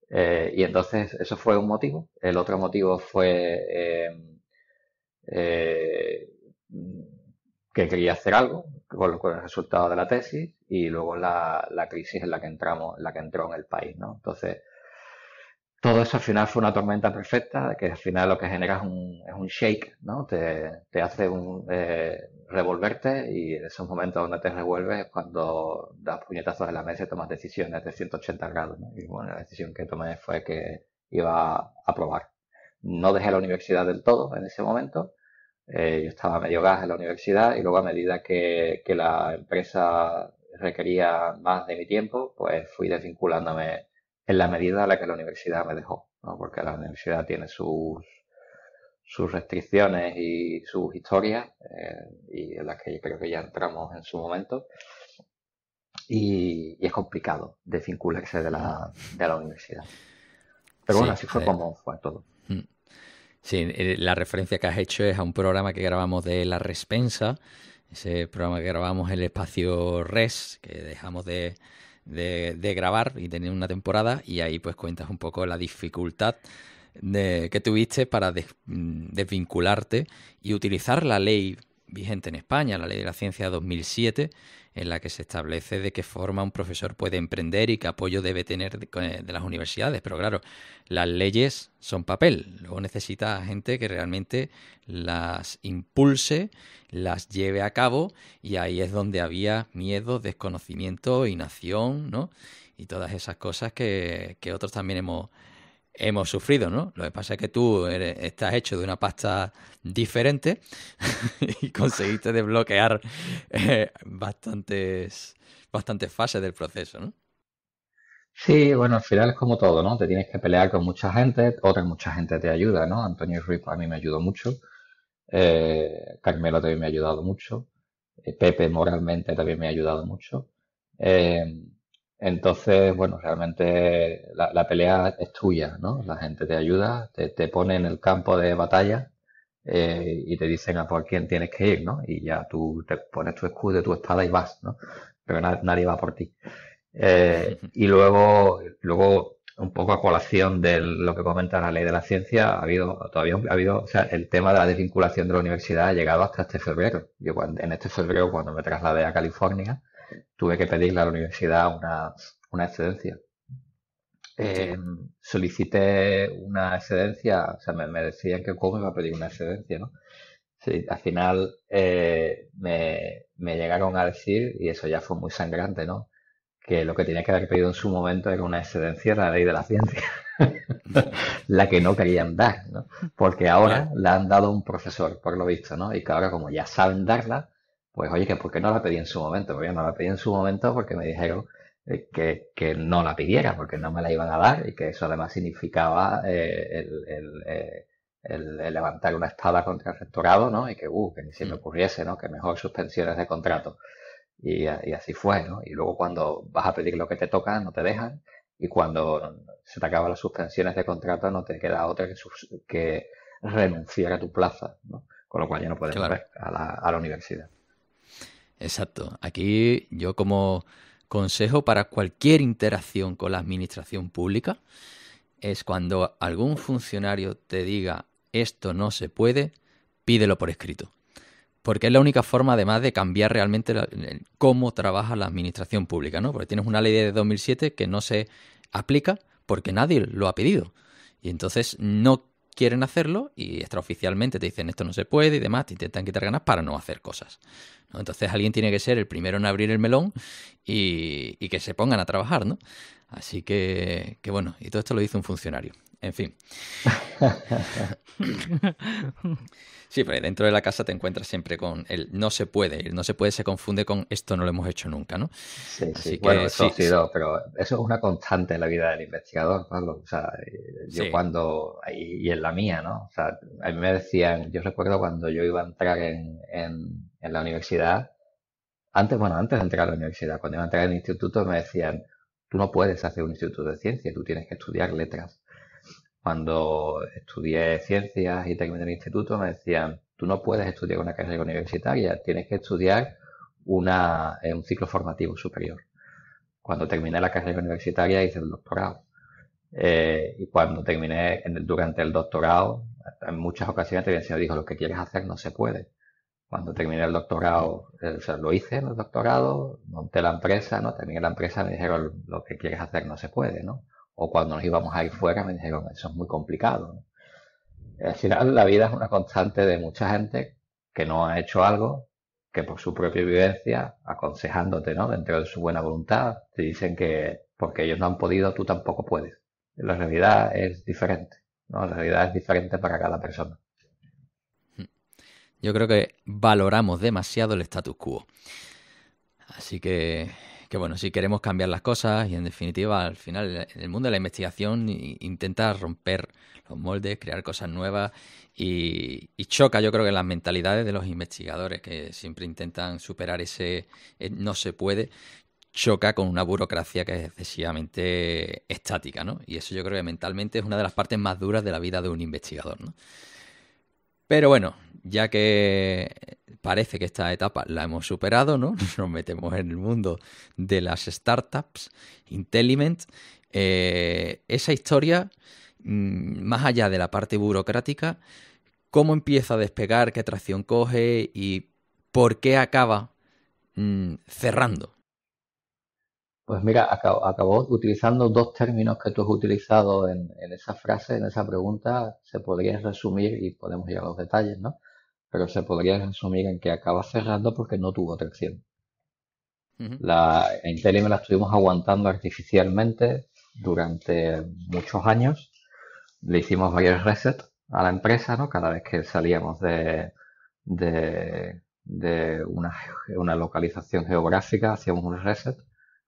Eh, y entonces eso fue un motivo. El otro motivo fue eh, eh, que quería hacer algo con, el resultado de la tesis y luego la, la crisis en la que entramos, la que entró en el país, ¿no? Entonces todo eso al final fue una tormenta perfecta, que al final lo que genera es un, shake, ¿no? Te, te hace un, eh, revolverte y en esos momentos donde te revuelves es cuando das puñetazos en la mesa y tomas decisiones de 180 grados, ¿no? Y bueno, la decisión que tomé fue que iba a aprobar. No dejé la universidad del todo en ese momento, eh, yo estaba medio gas en la universidad y luego a medida que, que la empresa requería más de mi tiempo, pues fui desvinculándome en la medida en la que la universidad me dejó, ¿no? porque la universidad tiene sus, sus restricciones y sus historias, eh, y en las que creo que ya entramos en su momento. Y, es complicado desvincularse de la, de la universidad. Pero bueno, así fue eh, como fue todo. Mm. Sí, eh, la referencia que has hecho es a un programa que grabamos de La Respensa, ese programa que grabamos en el espacio Res, que dejamos de, de, grabar y tener una temporada y ahí pues cuentas un poco la dificultad de, que tuviste para mm, desvincularte y utilizar la ley vigente en España, la Ley de la Ciencia 2007, en la que se establece de qué forma un profesor puede emprender y qué apoyo debe tener de, las universidades. Pero claro, las leyes son papel. Luego necesita gente que realmente las impulse, las lleve a cabo y ahí es donde había miedo, desconocimiento, inacción, ¿no? Y todas esas cosas que, que otros también hemos hemos sufrido, ¿no? Lo que pasa es que tú estás hecho de una pasta diferente [LAUGHS] y conseguiste desbloquear eh, bastantes, bastantes fases del proceso, ¿no? Sí, bueno, al final es como todo, ¿no? Te tienes que pelear con mucha gente, otra mucha gente te ayuda, ¿no? Antonio Rip a mí me ayudó mucho, eh, Carmelo también me ha ayudado mucho, eh, Pepe moralmente también me ha ayudado mucho. Eh, entonces, bueno, realmente la, pelea es tuya, ¿no? La gente te ayuda, te, pone en el campo de batalla eh, y te dicen a por quién tienes que ir, ¿no? Y ya tú te pones tu escudo, tu espada y vas, ¿no? Pero nadie va por ti. Eh, [LAUGHS] y luego, luego, un poco a colación de lo que comenta la ley de la ciencia, ha habido, todavía ha habido, o sea, el tema de la desvinculación de la universidad ha llegado hasta este febrero. Yo en este febrero, cuando me trasladé a California, tuve que pedirle a la universidad una, una excedencia. Eh, solicité una excedencia, o sea, me, decían que cómo iba a pedir una excedencia, ¿no? al final eh, me, me, llegaron a decir, y eso ya fue muy sangrante, ¿no? Que lo que tenía que haber pedido en su momento era una excedencia de la ley de la ciencia, [LAUGHS] la que no querían dar, ¿no? Porque ahora la han dado un profesor, por lo visto, ¿no? Y que ahora, como ya saben darla, pues oye, que ¿por qué no la pedí en su momento? no la pedí en su momento porque me dijeron eh, que, no la pidiera porque no me la iban a dar y que eso además significaba eh, eh, el, levantar una espada contra el rectorado, ¿no? Y que, uh, que ni se me mm. ocurriese, ¿no? Que mejor suspensiones de contrato. Y, así fue, ¿no? Y luego cuando vas a pedir lo que te toca, no te dejan. Y cuando se te acaban las suspensiones de contrato, no te queda otra que, que renunciar a tu plaza, ¿no? Con lo cual ya no puedes ir a la, a la universidad. Exacto. Aquí yo como consejo para cualquier interacción con la administración pública es cuando algún funcionario te diga esto no se puede, pídelo por escrito. Porque es la única forma, además, de cambiar realmente cómo trabaja la administración pública, ¿no? Porque tienes una ley de 2007 que no se aplica porque nadie lo ha pedido. Y entonces no quieren hacerlo y extraoficialmente te dicen esto no se puede y demás, te intentan quitar ganas para no hacer cosas. Entonces alguien tiene que ser el primero en abrir el melón y, que se pongan a trabajar, ¿no? Así que, que, bueno, y todo esto lo dice un funcionario. En fin. [LAUGHS] sí, pero dentro de la casa te encuentras siempre con el no se puede. El no se puede se confunde con esto no lo hemos hecho nunca, ¿no? Sí, sí. bueno, sí, pero eso es una constante en la vida del investigador, Pablo. O sea, eh, yo cuando, y, en la mía, ¿no? O sea, a mí me decían, yo recuerdo cuando yo iba a entrar en, en la universidad, antes, bueno, antes de entrar a la universidad, cuando iba a entrar en el instituto, me decían, tú no puedes hacer un instituto de ciencia, tú tienes que estudiar letras. Cuando estudié ciencias y terminé el instituto, me decían, tú no puedes estudiar una carrera universitaria, tienes que estudiar eh, un ciclo formativo superior. Cuando terminé la carrera universitaria hice el doctorado. Eh, y cuando terminé durante el doctorado, en muchas ocasiones el me dijo, lo que quieres hacer no se puede. Cuando terminé el doctorado, eh, lo hice en el doctorado, monté la empresa, ¿no? Terminé la empresa, me dijeron, lo que quieres hacer no se puede, ¿no? o cuando nos íbamos a ir fuera me dijeron, eso es muy complicado. Al final la vida es una constante de mucha gente que no ha hecho algo, que por su propia vivencia, aconsejándote, ¿no? Dentro de su buena voluntad, te dicen que porque ellos no han podido, tú tampoco puedes. La realidad es diferente, La realidad es diferente para cada persona. Yo creo que valoramos demasiado el status quo. Así que que bueno, si queremos cambiar las cosas y en definitiva al final el mundo de la investigación intenta romper los moldes, crear cosas nuevas y, y, choca yo creo que las mentalidades de los investigadores que siempre intentan superar ese eh, no se puede choca con una burocracia que es excesivamente estática, ¿no? Y eso yo creo que mentalmente es una de las partes más duras de la vida de un investigador, ¿no? Pero bueno, ya que parece que esta etapa la hemos superado, ¿no? [LAUGHS] Nos metemos en el mundo de las startups, Intelliment. Eh, esa historia, mm, más allá de la parte burocrática, ¿cómo empieza a despegar? ¿Qué tracción coge? ¿Y por qué acaba mm, cerrando? Pues mira, acabó, utilizando dos términos que tú has utilizado en, en, esa frase, en esa pregunta, se podría resumir y podemos ir a los detalles, ¿no? pero se podría resumir en que acaba cerrando porque no tuvo tracción. La La la estuvimos aguantando artificialmente durante muchos años. Le hicimos varios resets a la empresa, ¿no? Cada vez que salíamos de, de, una, una, localización geográfica, hacíamos un reset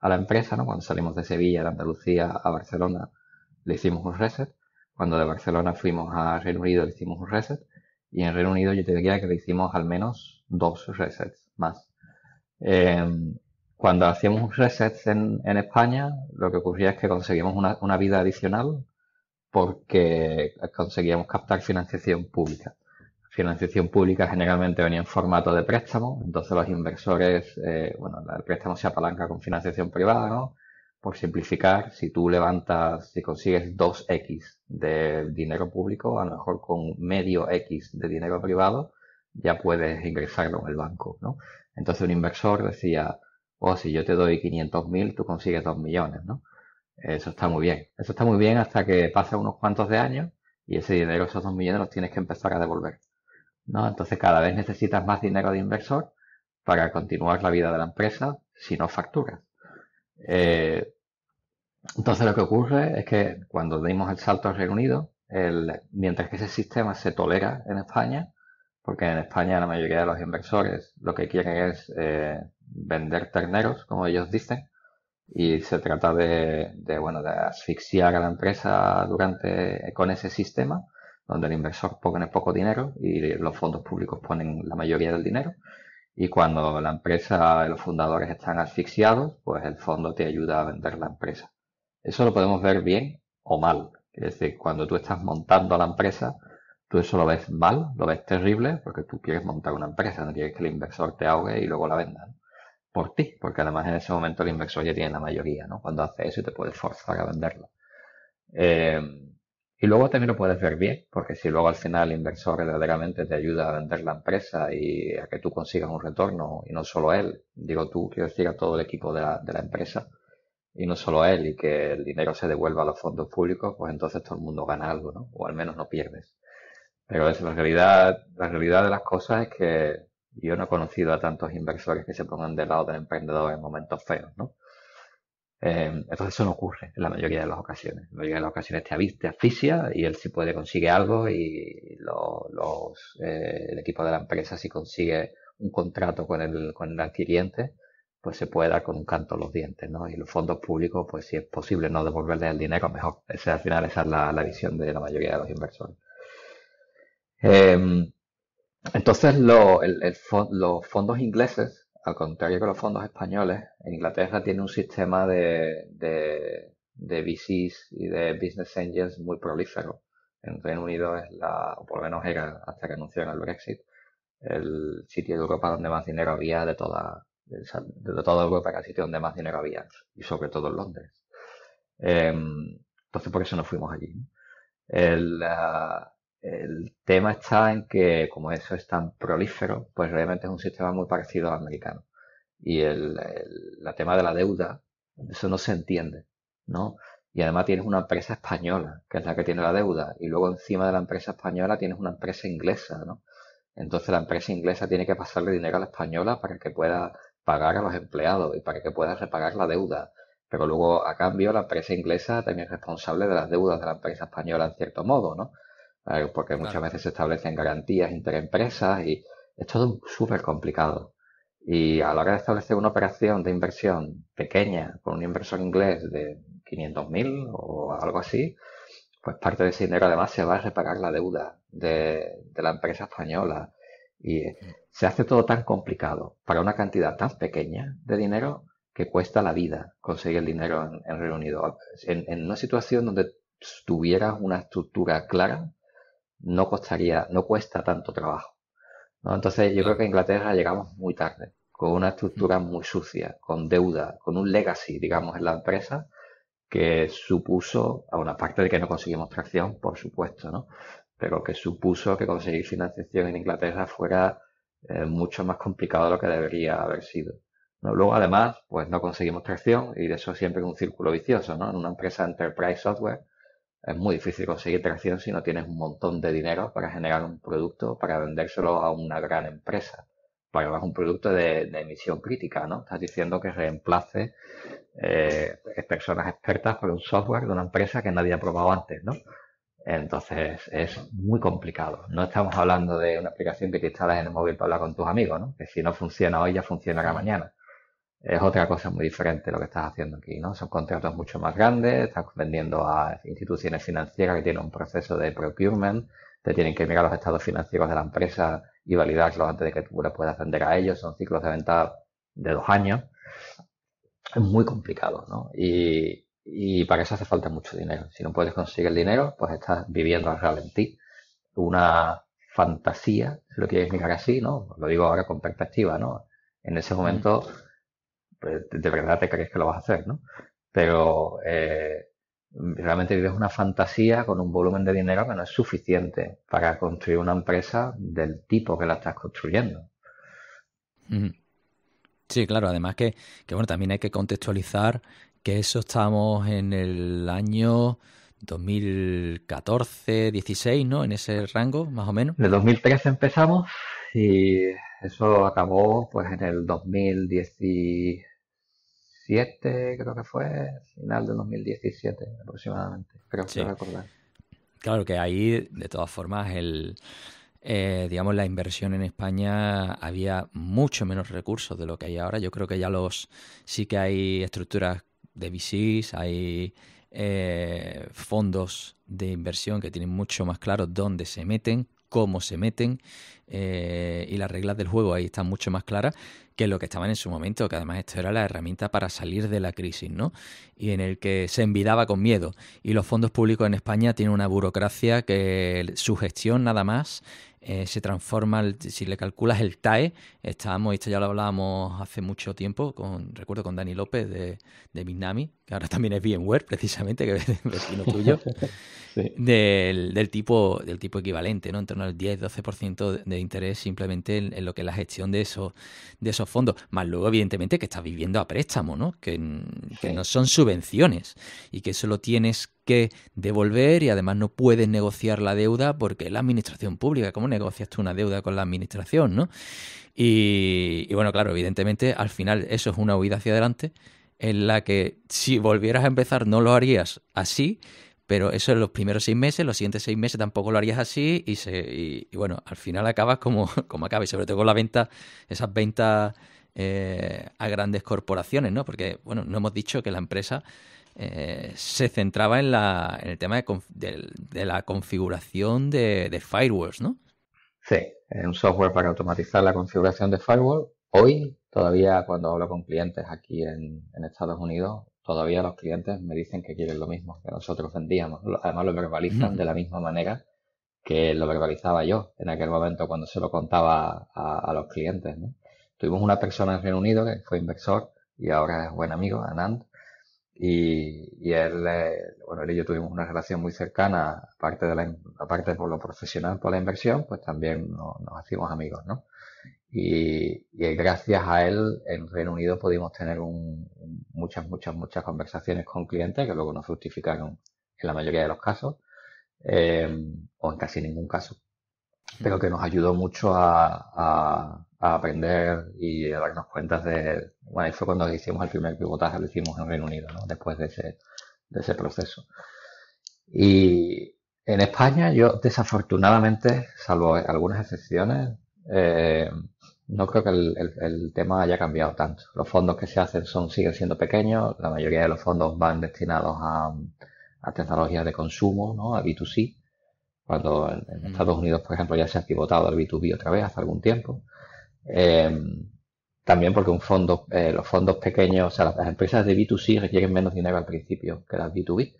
a la empresa, ¿no? Cuando salimos de Sevilla, de Andalucía a Barcelona, le hicimos un reset. Cuando de Barcelona fuimos a Reino Unido, le hicimos un reset. Y en Reino Unido yo te diría que hicimos al menos dos resets más. Em, cuando hacíamos resets en, en, España, lo que ocurría es que conseguíamos una, vida adicional porque conseguíamos captar financiación pública. Financiación pública generalmente venía en formato de préstamo, entonces los inversores, eh, bueno, el préstamo se apalanca con financiación privada, ¿no? Por simplificar, si tú levantas, si consigues 2x de dinero público, a lo mejor con medio x de dinero privado, ya puedes ingresarlo en el banco, ¿no? Entonces un inversor decía, oh, si yo te doy 500.000, tú consigues 2 millones, ¿no? Eso está muy bien. Eso está muy bien hasta que pasan unos cuantos de años y ese dinero, esos 2 millones, los tienes que empezar a devolver, ¿no? Entonces cada vez necesitas más dinero de inversor para continuar la vida de la empresa si no facturas. Eh, entonces lo que ocurre es que cuando dimos el salto al Reino Unido, mientras que ese sistema se tolera en España, porque en España la mayoría de los inversores lo que quieren es eh, vender terneros, como ellos dicen, y se trata de, de, bueno, de asfixiar a la empresa durante con ese sistema, donde el inversor pone poco dinero y los fondos públicos ponen la mayoría del dinero. Y cuando la empresa los fundadores están asfixiados, pues el fondo te ayuda a vender la empresa. Eso lo podemos ver bien o mal. Es decir, cuando tú estás montando la empresa, tú eso lo ves mal, lo ves terrible, porque tú quieres montar una empresa, no quieres que el inversor te ahogue y luego la venda. Por ti, porque además en ese momento el inversor ya tiene la mayoría, ¿no? Cuando hace eso y te puede forzar a venderla. Eh, y luego también lo puedes ver bien, porque si luego al final el inversor verdaderamente te ayuda a vender la empresa y a que tú consigas un retorno, y no solo él, digo tú, quiero decir a todo el equipo de la, empresa, y no solo él, y que el dinero se devuelva a los fondos públicos, pues entonces todo el mundo gana algo, ¿no? O al menos no pierdes. Pero la realidad, la realidad de las cosas es que yo no he conocido a tantos inversores que se pongan del lado del emprendedor en momentos feos, ¿no? Em, entonces eso no ocurre en la mayoría de las ocasiones. En la mayoría de las ocasiones te, te asfixia y él si puede consigue algo y los, eh, el equipo de la empresa si consigue un contrato con el, con el adquiriente, pues se puede dar con un canto a los dientes, ¿no? Y los fondos públicos, pues si es posible no devolverle el dinero, mejor. Ese, al final esa es la, visión de la mayoría de los inversores. Em, entonces lo, el, el, los fondos ingleses al contrario que los fondos españoles, en Inglaterra tiene un sistema de, de, de VCs y de business angels muy prolífero. En Reino Unido es la, o por lo menos era hasta que anunciaron el Brexit, el sitio de Europa donde más dinero había de toda, de, toda Europa era el sitio donde más dinero había, y sobre todo en Londres. Em, entonces por eso nos fuimos allí. El, ah, el tema está en que, como eso es tan prolífero, pues realmente es un sistema muy parecido al americano. Y el, el, tema de la deuda, eso no se entiende, ¿no? Y además tienes una empresa española, que es la que tiene la deuda, y luego encima de la empresa española tienes una empresa inglesa, ¿no? Entonces la empresa inglesa tiene que pasarle dinero a la española para que pueda pagar a los empleados y para que pueda repagar la deuda. Pero luego, a cambio, la empresa inglesa también es responsable de las deudas de la empresa española, en cierto modo, ¿no? porque muchas veces se establecen garantías interempresas y es todo súper complicado. Y a la hora de establecer una operación de inversión pequeña con un inversor inglés de 500.000 o algo así, pues parte de ese dinero además se va a reparar la deuda de, la empresa española. Y se hace todo tan complicado para una cantidad tan pequeña de dinero que cuesta la vida conseguir el dinero en, en Reino Unido. En, en, una situación donde tuvieras una estructura clara, no costaría, no cuesta tanto trabajo. Entonces yo creo que a Inglaterra llegamos muy tarde, con una estructura mm. muy sucia, con deuda, con un legacy, digamos, en la empresa que supuso, a una parte de que no conseguimos tracción, por supuesto, ¿no? Pero que supuso que conseguir financiación en Inglaterra fuera eh, mucho más complicado de lo que debería haber sido. ¿no? Luego, además, pues no conseguimos tracción y de eso siempre es un círculo vicioso, ¿no? En una empresa enterprise software, es muy difícil conseguir tracción si no tienes un montón de dinero para generar un producto, para vendérselo a una gran empresa. Para es un producto de, emisión crítica, ¿no? Estás diciendo que reemplace eh, personas expertas por un software de una empresa que nadie ha probado antes, ¿no? Entonces es muy complicado. No estamos hablando de una aplicación que te instalas en el móvil para hablar con tus amigos, ¿no? Que si no funciona hoy ya funcionará mañana es otra cosa muy diferente lo que estás haciendo aquí, ¿no? Son contratos mucho más grandes, estás vendiendo a instituciones financieras que tienen un proceso de procurement, te tienen que mirar los estados financieros de la empresa y validarlos antes de que tú le puedas vender a ellos, son ciclos de venta de dos años. Es muy complicado, ¿no? Y, y para eso hace falta mucho dinero. Si no puedes conseguir el dinero, pues estás viviendo al ralentí. Una fantasía, si lo quieres mirar así, ¿no? Lo digo ahora con perspectiva, ¿no? En ese momento... Mm. Pues, de verdad te crees que lo vas a hacer, ¿no? Pero eh, realmente vives una fantasía con un volumen de dinero que no es suficiente para construir una empresa del tipo que la estás construyendo. Sí, claro, además que, bueno, también hay que contextualizar que eso estamos en el año 2014, 16, ¿no? En ese rango, más o menos. De 2013 empezamos y eso acabó pues en el 2010, este creo que fue, final de 2017 aproximadamente, creo que recordar. Claro que ahí, de todas formas, el, eh, digamos, la inversión en España había mucho menos recursos de lo que hay ahora. Yo creo que ya los sí que hay estructuras de VCs, hay eh, fondos de inversión que tienen mucho más claro dónde se meten, cómo se meten eh, y las reglas del juego ahí están mucho más claras que lo que estaban en su momento, que además esto era la herramienta para salir de la crisis, ¿no? Y en el que se envidaba con miedo. Y los fondos públicos en España tienen una burocracia que su gestión nada más eh, se transforma, si le calculas el TAE, estábamos, esto ya lo hablábamos hace mucho tiempo, con, recuerdo con Dani López de, de que ahora también es VMware precisamente, que es [LAUGHS] vecino tuyo, [LAUGHS] del, tipo, del tipo equivalente, ¿no? en torno al 10-12% de interés simplemente en, lo que es la gestión de esos, de esos fondos, más luego evidentemente que estás viviendo a préstamo, ¿no? Que, que no son subvenciones y que solo tienes devolver y además no puedes negociar la deuda porque es la administración pública. ¿Cómo negocias tú una deuda con la administración? ¿no? Y, bueno, claro, evidentemente al final eso es una huida hacia adelante en la que si volvieras a empezar no lo harías así, pero eso en los primeros seis meses, los siguientes seis meses tampoco lo harías así y, bueno, al final acabas como, [LAUGHS] como acaba y sobre todo con la venta, esas ventas eh, a grandes corporaciones, ¿no? Porque, bueno, no hemos dicho que la empresa eh, se centraba en, la, en el tema de, la configuración de, firewalls, ¿no? Sí, es un software para automatizar la configuración de firewall. Hoy, todavía cuando hablo con clientes aquí en, Estados Unidos, todavía los clientes me dicen que quieren lo mismo que nosotros vendíamos. Además, lo verbalizan de la misma manera que lo verbalizaba yo en aquel momento cuando se lo contaba a, los clientes. Tuvimos una persona en Reino Unido que fue inversor y ahora es buen amigo, Anand, y, él, eh, bueno, él y yo tuvimos una relación muy cercana, aparte de la, aparte por lo profesional, por la inversión, pues también nos, nos amigos, ¿no? Y, y, gracias a él en Reino Unido pudimos tener un, muchas, muchas, muchas conversaciones con clientes que luego nos justificaron en la mayoría de los casos, eh, o en casi ningún caso, pero que nos ayudó mucho a aprender y a darnos cuenta de, bueno, ahí fue cuando hicimos el primer pivotaje, lo hicimos en Reino Unido, Después de ese, proceso. Y en España yo desafortunadamente, salvo algunas excepciones, eh, no creo que el, tema haya cambiado tanto. Los fondos que se hacen son siguen siendo pequeños, la mayoría de los fondos van destinados a, a tecnologías de consumo, ¿no? a B2C, cuando en, en mm. Estados Unidos, por ejemplo, ya se ha pivotado al B2B otra vez hace algún tiempo. Eh, también porque un fondo, eh, los fondos pequeños, o sea, las, empresas de B2C requieren menos dinero al principio que las B2B.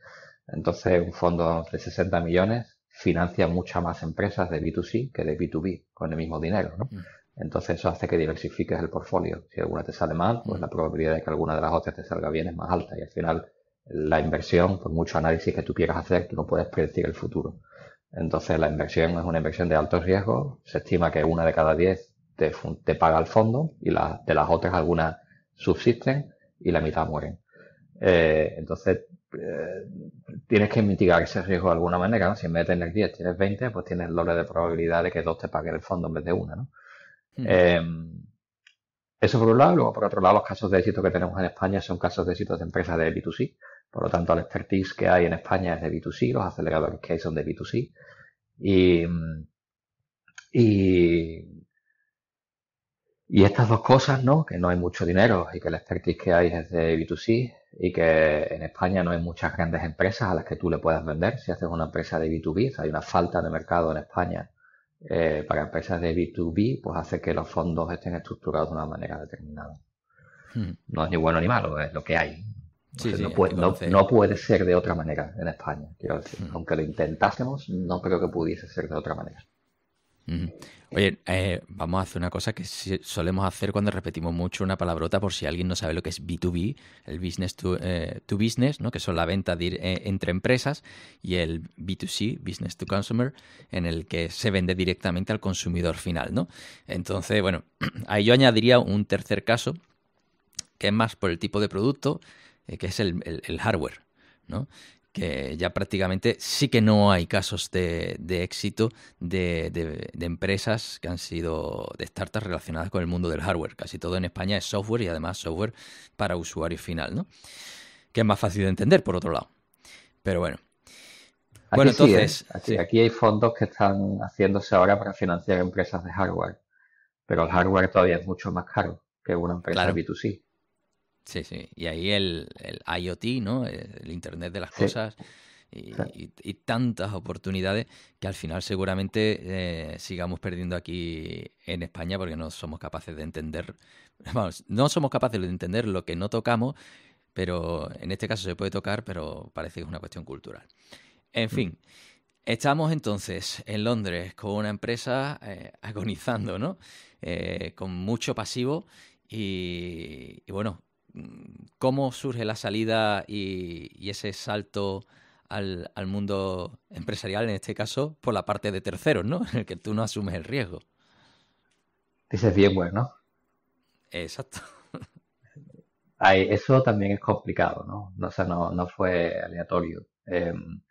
Entonces, un fondo de 60 millones financia muchas más empresas de B2C que de B2B con el mismo dinero, mm. Entonces, eso hace que diversifiques el portfolio. Si alguna te sale mal, pues mm. la probabilidad de que alguna de las otras te salga bien es más alta y al final la inversión, por mucho análisis que tú quieras hacer, tú no puedes predecir el futuro. Entonces, la inversión es una inversión de altos riesgo. Se estima que una de cada diez te, paga el fondo y de las otras algunas subsisten y la mitad mueren. Eh, entonces, eh, tienes que mitigar ese riesgo de alguna manera, Si en vez de tener 10 tienes 20, pues tienes el doble de probabilidad de que dos te paguen el fondo en vez de una, ¿no? Hmm. Em, eso por un lado. Luego, por otro lado, los casos de éxito que tenemos en España son casos de éxito de empresas de B2C. Por lo tanto, la expertise que hay en España es de B2C, los aceleradores que hay son de B2C. y y estas dos cosas, ¿no? Que no hay mucho dinero y que el expertise que hay es de B2C y que en España no hay muchas grandes empresas a las que tú le puedas vender si haces una empresa de B2B. hay una falta de mercado en España eh, para empresas de B2B, pues hace que los fondos estén estructurados de una manera determinada. Hmm. No es ni bueno ni malo, es lo que hay. no, puede, ser de otra manera en España, quiero decir. Hmm. Aunque lo intentásemos, no creo que pudiese ser de otra manera. Oye, eh, vamos a hacer una cosa que solemos hacer cuando repetimos mucho una palabrota por si alguien no sabe lo que es B2B, el business eh, to, business, ¿no? que son la venta eh, entre empresas, y el B2C, business to consumer, en el que se vende directamente al consumidor final. ¿no? Entonces, bueno, [CLEARS THROAT] ahí yo añadiría un tercer caso, que es más por el tipo de producto, que es el, el hardware. ¿no? que ya prácticamente sí que no hay casos de, éxito de, empresas que han sido de startups relacionadas con el mundo del hardware. Casi todo en España es software y además software para usuario final, ¿no? Que es más fácil de entender, por otro lado. Pero bueno. bueno, ¿eh? entonces. Aquí, hay fondos que están haciéndose ahora para financiar empresas de hardware. Pero el hardware todavía es mucho más caro que una empresa de B2C. Sí, sí. Y ahí el, IoT, ¿no? Eh, el Internet de las cosas. Y, tantas oportunidades que al final seguramente eh, sigamos perdiendo aquí en España porque no somos capaces de entender, [LAUGHS] vamos, no somos capaces de entender lo que no tocamos, pero en este caso se puede tocar, pero parece que es una cuestión cultural. En mm. fin, estamos entonces en Londres con una empresa eh, [LAUGHS] agonizando, ¿no? con mucho pasivo y bueno, cómo surge la salida y, ese salto al, mundo empresarial, en este caso, por la parte de terceros, ¿no? [LAUGHS] En el que tú no asumes el riesgo. Dices bien, bueno. Exacto. eso también es complicado, ¿no? O sea, no, fue aleatorio. Em,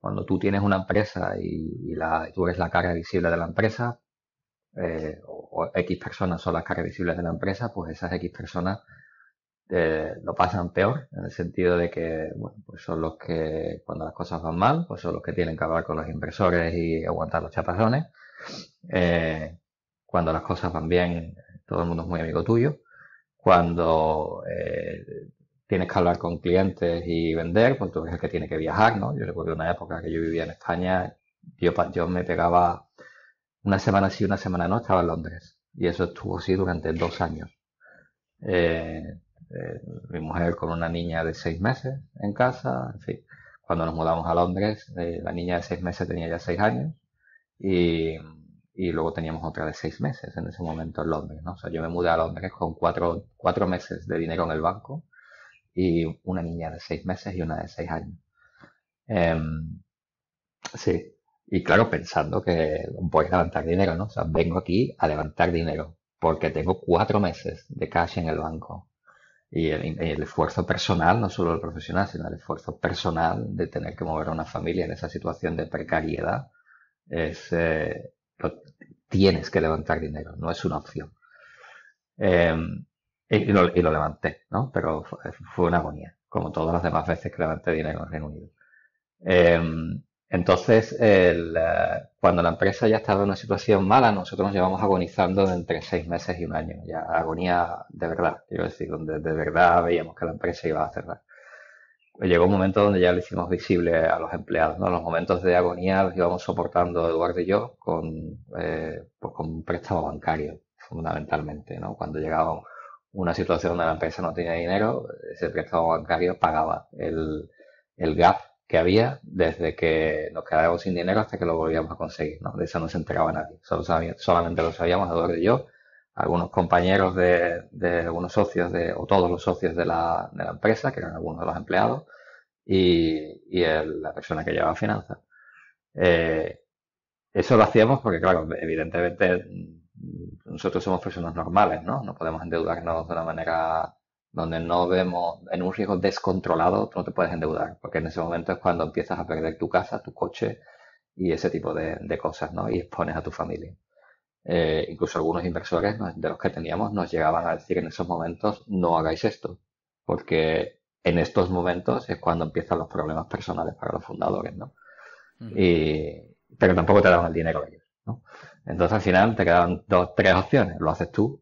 cuando tú tienes una empresa y, tú eres la carga visible de la empresa, eh, o, X personas son las caras visibles de la empresa, pues esas X personas eh, lo pasan peor, en el sentido de que pues son los que cuando las cosas van mal, pues son los que tienen que hablar con los inversores y aguantar los chapazones. Eh, cuando las cosas van bien, todo el mundo es muy amigo tuyo. Cuando eh, tienes que hablar con clientes y vender, pues tú eres el que tiene que viajar, ¿no? Yo recuerdo una época que yo vivía en España, yo, yo me pegaba una semana sí, una semana no, estaba en Londres. Y eso estuvo así durante dos años. Eh, eh, mi mujer con una niña de seis meses en casa, Cuando nos mudamos a Londres, eh, la niña de seis meses tenía ya seis años y, luego teníamos otra de seis meses en ese momento en Londres, O sea, yo me mudé a Londres con cuatro, meses de dinero en el banco y una niña de seis meses y una de seis años. Em, sí, y claro, pensando que voy a levantar dinero, ¿no? O sea, vengo aquí a levantar dinero porque tengo cuatro meses de cash en el banco y el, esfuerzo personal, no solo el profesional, sino el esfuerzo personal de tener que mover a una familia en esa situación de precariedad, es, eh, tienes que levantar dinero, no es una opción. Em, y, lo, levanté, ¿no? Pero fue, una agonía, como todas las demás veces que levanté dinero en Reino Unido. Em, entonces, eh, cuando la empresa ya estaba en una situación mala, nosotros nos llevamos agonizando entre seis meses y un año. Ya agonía de verdad, quiero decir, donde de verdad veíamos que la empresa iba a cerrar. Llegó un momento donde ya lo hicimos visible a los empleados, ¿no? Los momentos de agonía los íbamos soportando Eduardo y yo con, eh, pues con un préstamo bancario, fundamentalmente, ¿no? Cuando llegaba una situación donde la empresa no tenía dinero, ese préstamo bancario pagaba el, el gap que había desde que nos quedábamos sin dinero hasta que lo volvíamos a conseguir, ¿no? De eso no se enteraba nadie, solamente lo sabíamos Eduardo y yo, algunos compañeros de, algunos socios de, o todos los socios de la, empresa, que eran algunos de los empleados, y, la persona que llevaba finanzas. Eh, eso lo hacíamos porque, claro, evidentemente mm, nosotros somos personas normales, ¿no? No podemos endeudarnos de una manera donde no vemos, en un riesgo descontrolado, tú no te puedes endeudar, porque en ese momento es cuando empiezas a perder tu casa, tu coche y ese tipo de, cosas, ¿no? Y expones a tu familia. Eh, incluso algunos inversores de los que teníamos nos llegaban a decir en esos momentos, no hagáis esto, porque en estos momentos es cuando empiezan los problemas personales para los fundadores, ¿no? pero tampoco te daban el dinero ellos, ¿no? Entonces al final te quedan dos, tres opciones, lo haces tú,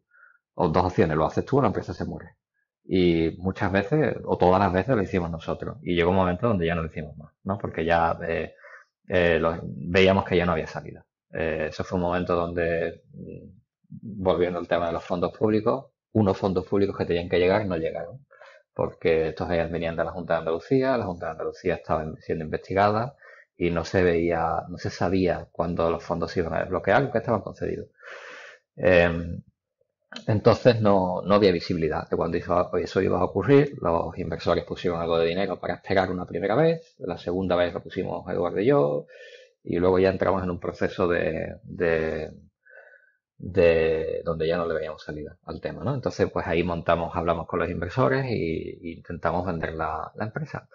o dos opciones, lo haces tú o la empresa se muere. Y muchas veces, o todas las veces, lo hicimos nosotros. Y llegó un momento donde ya no lo hicimos más, ¿no? Porque ya eh, eh veíamos que ya no había salida. Eh, eso fue un momento donde, mm, volviendo al tema de los fondos públicos, unos fondos públicos que tenían que llegar no llegaron. Porque estos venían de la Junta de Andalucía, la Junta de Andalucía estaba siendo investigada y no se veía, no se sabía cuándo los fondos iban a desbloquear, que estaban concedidos. Em, entonces no, había visibilidad de cuando eso iba a ocurrir. Los inversores pusieron algo de dinero para esperar una primera vez, la segunda vez lo pusimos Eduardo y yo, y luego ya entramos en un proceso de, de, donde ya no le veíamos salida al tema. ¿no? Entonces, pues ahí montamos, hablamos con los inversores e intentamos vender la, la empresa.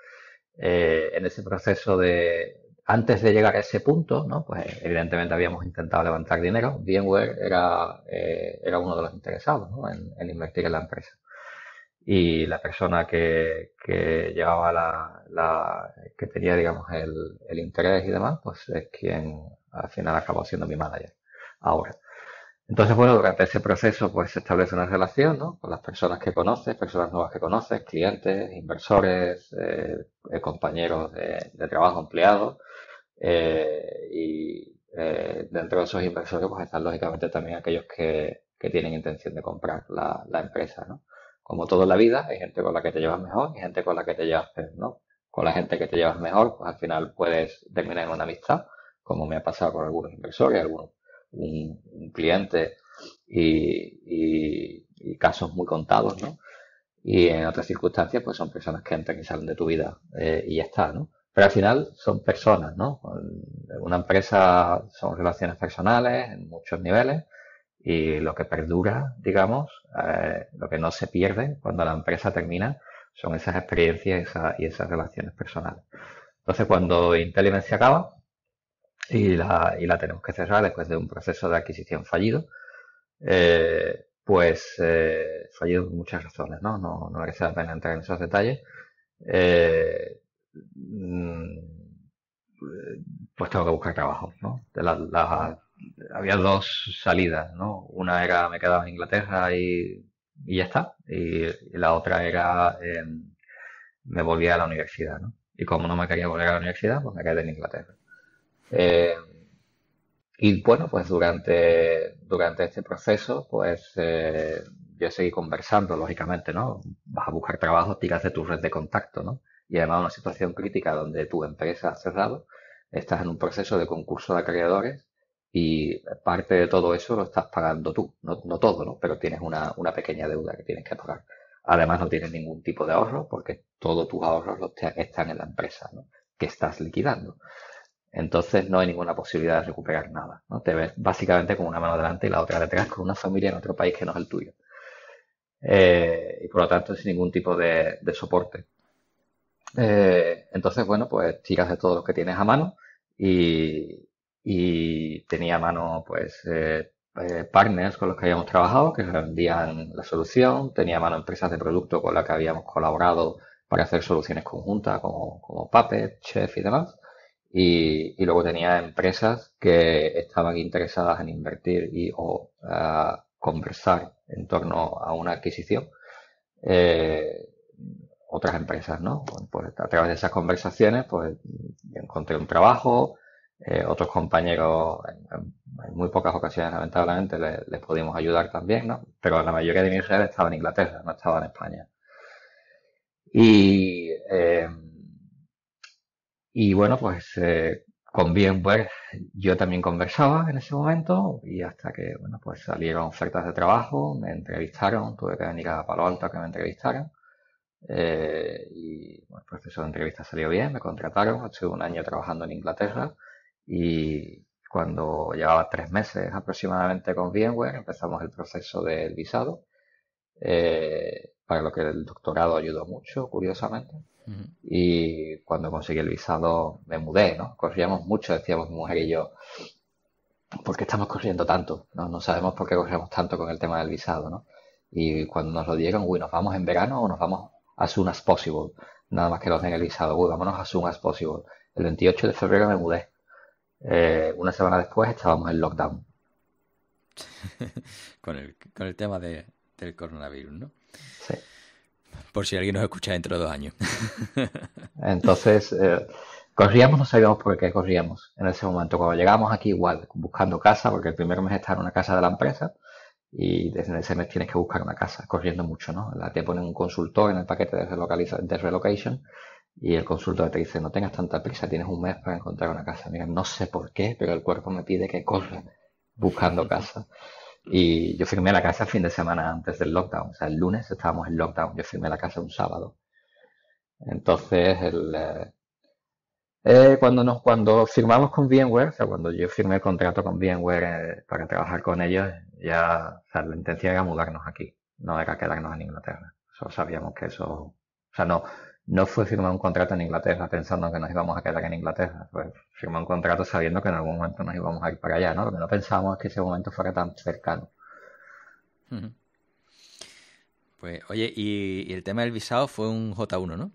Eh, en ese proceso de, antes de llegar a ese punto, pues evidentemente habíamos intentado levantar dinero. VMware era, eh, uno de los interesados en, invertir en la empresa. Y la persona que, llevaba la, que tenía, digamos, el, interés y demás, pues es quien al final acabó siendo mi manager ahora. Entonces, bueno, durante ese proceso, pues se establece una relación, Con las personas que conoces, personas nuevas que conoces, clientes, inversores, eh, eh, compañeros de trabajo, empleados eh, y eh, dentro de esos inversores pues están lógicamente también aquellos que, tienen intención de comprar la, empresa, ¿no? Como toda la vida, hay gente con la que te llevas mejor y gente con la que te llevas peor, ¿no? Con la gente que te llevas mejor, pues al final puedes terminar en una amistad, como me ha pasado con algunos inversores, algunos un, cliente y, casos muy contados, ¿no? Y en otras circunstancias, pues son personas que entran y salen de tu vida eh, y ya está, ¿no? Pero al final son personas, ¿no? Una empresa son relaciones personales en muchos niveles y lo que perdura, digamos, eh, lo que no se pierde cuando la empresa termina son esas experiencias y, esas relaciones personales. Entonces, cuando Inteligencia se acaba y la, tenemos que cerrar después de un proceso de adquisición fallido, eh, pues eh, fallido por muchas razones, ¿no? No, merece la pena entrar en esos detalles. Mm, eh, pues tengo que buscar trabajo, ¿no? había dos salidas, ¿no? Una era me quedaba en Inglaterra y, ya está, y, la otra era em, me volvía a la universidad, ¿no? Y como no me quería volver a la universidad, pues me quedé en Inglaterra. Em, y bueno, pues durante, durante este proceso, pues eh, yo seguí conversando, lógicamente, ¿no? Vas a buscar trabajo, tiras de tu red de contacto, ¿no? y además una situación crítica donde tu empresa ha cerrado, estás en un proceso de concurso de acreedores y parte de todo eso lo estás pagando tú, no, todo, ¿no? pero tienes una, pequeña deuda que tienes que pagar. Además no tienes ningún tipo de ahorro porque todos tus ahorros los están en la empresa que estás liquidando. Entonces no hay ninguna posibilidad de recuperar nada. ¿no? Te ves básicamente con una mano delante y la otra detrás con una familia en otro país que no es el tuyo. Eh, y por lo tanto sin ningún tipo de soporte. Eh, entonces, bueno, pues tiras de todo lo que tienes a mano y, tenía a mano, pues, eh, eh, partners con los que habíamos trabajado que vendían la solución, tenía a mano empresas de producto con las que habíamos colaborado para hacer soluciones conjuntas como, Puppet, Chef y demás. Y, luego tenía empresas que estaban interesadas en invertir y o conversar en torno a una adquisición otras empresas, ¿no? Pues, pues a través de esas conversaciones, pues encontré un trabajo, eh, otros compañeros, en, muy pocas ocasiones, lamentablemente, les pudimos ayudar también, ¿no? Pero la mayoría de mis red estaba en Inglaterra, no estaba en España. Y, eh, y bueno, pues eh, con pues yo también conversaba en ese momento y hasta que, bueno, pues salieron ofertas de trabajo, me entrevistaron, tuve que venir a Palo Alto a que me entrevistaran. Eh, y el proceso de entrevista salió bien, me contrataron, estuve un año trabajando en Inglaterra y cuando llevaba tres meses aproximadamente con VMware empezamos el proceso del visado, eh, para lo que el doctorado ayudó mucho, curiosamente. Y cuando conseguí el visado me mudé, ¿no? Corríamos mucho, decíamos mi mujer y yo, ¿por qué estamos corriendo tanto? No, no sabemos por qué corremos tanto con el tema del visado, ¿no? Y cuando nos lo dieron, uy, ¿nos vamos en verano o nos vamos as soon as possible. Nada más que los legalizados, Uy, vámonos as soon as possible. El 28 de febrero me mudé. Eh, una semana después estábamos en lockdown. [LAUGHS] con, el, con el tema de, del coronavirus, ¿no? Sí. Por si alguien nos escucha dentro de dos años. [LAUGHS] Entonces, eh, corríamos, no sabíamos por qué corríamos en ese momento. Cuando llegamos aquí, igual, buscando casa, porque el primer mes estaba en una casa de la empresa y desde ese mes tienes que buscar una casa, corriendo mucho, ¿no? La, te ponen un consultor en el paquete de, de relocation y el consultor te dice, no tengas tanta prisa, tienes un mes para encontrar una casa. Mira, no sé por qué, pero el cuerpo me pide que corra buscando casa. Y yo firmé la casa el fin de semana antes del lockdown, o sea, el lunes estábamos en lockdown, yo firmé la casa un sábado. Entonces, el, eh, eh, cuando, nos, cuando firmamos con VMware, o sea, cuando yo firmé el contrato con VMware eh, para trabajar con ellos, ya la intención era mudarnos aquí, no era quedarnos en Inglaterra. Eso sabíamos que eso, o sea, no, no fue firmar un contrato en Inglaterra pensando que nos íbamos a quedar en Inglaterra, fue firmar un contrato sabiendo que en algún momento nos íbamos a ir para allá, ¿no? Lo que no pensábamos es que ese momento fuera tan cercano. Pues, oye, y, y el tema del visado fue un J1, ¿no?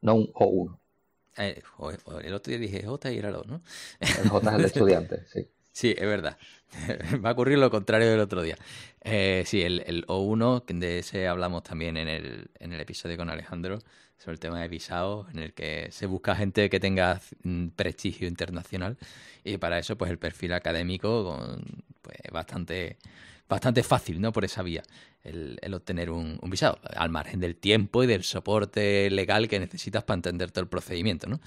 No, un O1. Eh, el otro día dije J y era lo, ¿no? El J es el estudiante, sí. [LAUGHS] Sí, es verdad. [LAUGHS] Va a ocurrir lo contrario del otro día. Eh, sí, el, el, O1, de ese hablamos también en el, en el episodio con Alejandro, sobre el tema de visados, en el que se busca gente que tenga mm, prestigio internacional. Y para eso, pues el perfil académico con, pues, bastante bastante fácil, ¿no? Por esa vía, el, obtener un, visado, al margen del tiempo y del soporte legal que necesitas para entender todo el procedimiento, ¿no?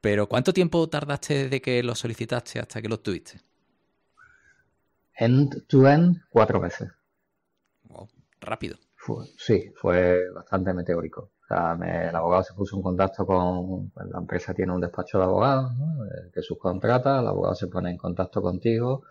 Pero ¿cuánto tiempo tardaste de que lo solicitaste hasta que lo obtuviste? End to end, cuatro veces. rápido. sí, fue bastante meteórico. O sea, el abogado se puso en contacto con. Pues, la empresa tiene un despacho de abogados eh, que subcontrata, el abogado se pone en contacto contigo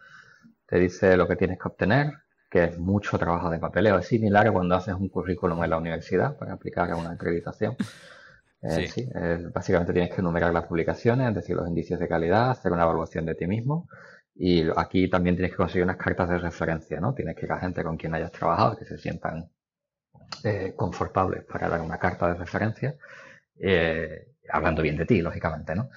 te dice lo que tienes que obtener, que es mucho trabajo de papeleo. Es similar a cuando haces un currículum en la universidad para aplicar a una acreditación. [LAUGHS] Eh, sí. básicamente tienes que enumerar las publicaciones, es decir, los indicios de calidad, hacer una evaluación de ti mismo. Y aquí también tienes que conseguir unas cartas de referencia, ¿no? Tienes que ir a gente con quien hayas trabajado, que se sientan eh, confortables para dar una carta de referencia, eh, hablando bien de ti, lógicamente, ¿no?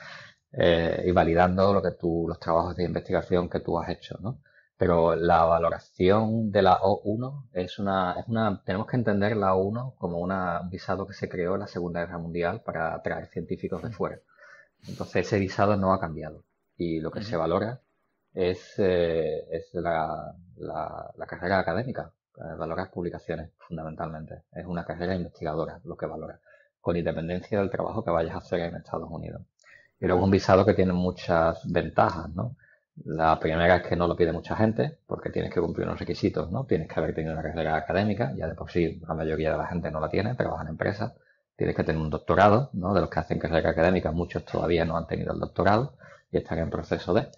y validando lo que tú, los trabajos de investigación que tú has hecho, ¿no? Pero la valoración de la O1 es una, tenemos que entender la O1 como un visado que se creó en la Segunda Guerra Mundial para atraer científicos de fuera. Entonces ese visado no ha cambiado y lo que se valora es, eh, la, carrera académica, eh, valorar publicaciones fundamentalmente. Es una carrera investigadora lo que valora, con independencia del trabajo que vayas a hacer en Estados Unidos. Pero es un visado que tiene muchas ventajas, ¿no? La primera es que no lo pide mucha gente, porque tienes que cumplir unos requisitos, ¿no? Tienes que haber tenido una carrera académica, ya de por sí la mayoría de la gente no la tiene, trabaja en empresas. Tienes que tener un doctorado, ¿no? De los que hacen carrera académica, muchos todavía no han tenido el doctorado y están en proceso de.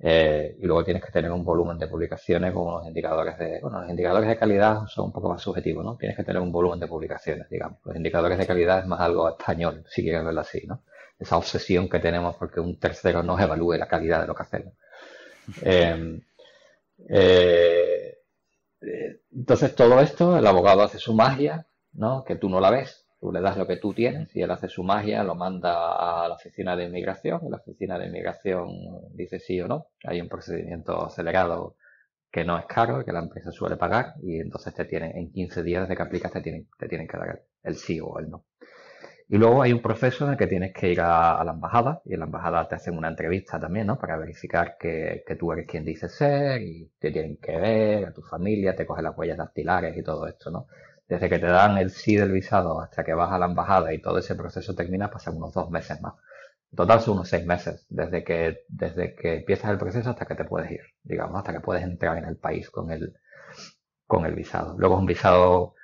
Eh, y luego tienes que tener un volumen de publicaciones con los indicadores de, bueno, los indicadores de calidad son un poco más subjetivos, ¿no? Tienes que tener un volumen de publicaciones, digamos. Los indicadores de calidad es más algo español, si quieres verlo así, ¿no? Esa obsesión que tenemos porque un tercero nos evalúe la calidad de lo que hacemos. Em, eh, eh, entonces, todo esto, el abogado hace su magia, ¿no? Que tú no la ves, tú le das lo que tú tienes y él hace su magia, lo manda a la oficina de inmigración, y la oficina de inmigración dice sí o no. Hay un procedimiento acelerado que no es caro, que la empresa suele pagar y entonces te tienen, en 15 días desde que aplicas te tienen, te tienen que dar el sí o el no. Y luego hay un proceso en el que tienes que ir a, la embajada y en la embajada te hacen una entrevista también, ¿no? Para verificar que, tú eres quien dices ser y te tienen que ver, a tu familia, te cogen las huellas dactilares y todo esto, ¿no? Desde que te dan el sí del visado hasta que vas a la embajada y todo ese proceso termina, pasan unos dos meses más. En total son unos seis meses, desde que, desde que empiezas el proceso hasta que te puedes ir, digamos, hasta que puedes entrar en el país con el, con el visado. Luego es un visado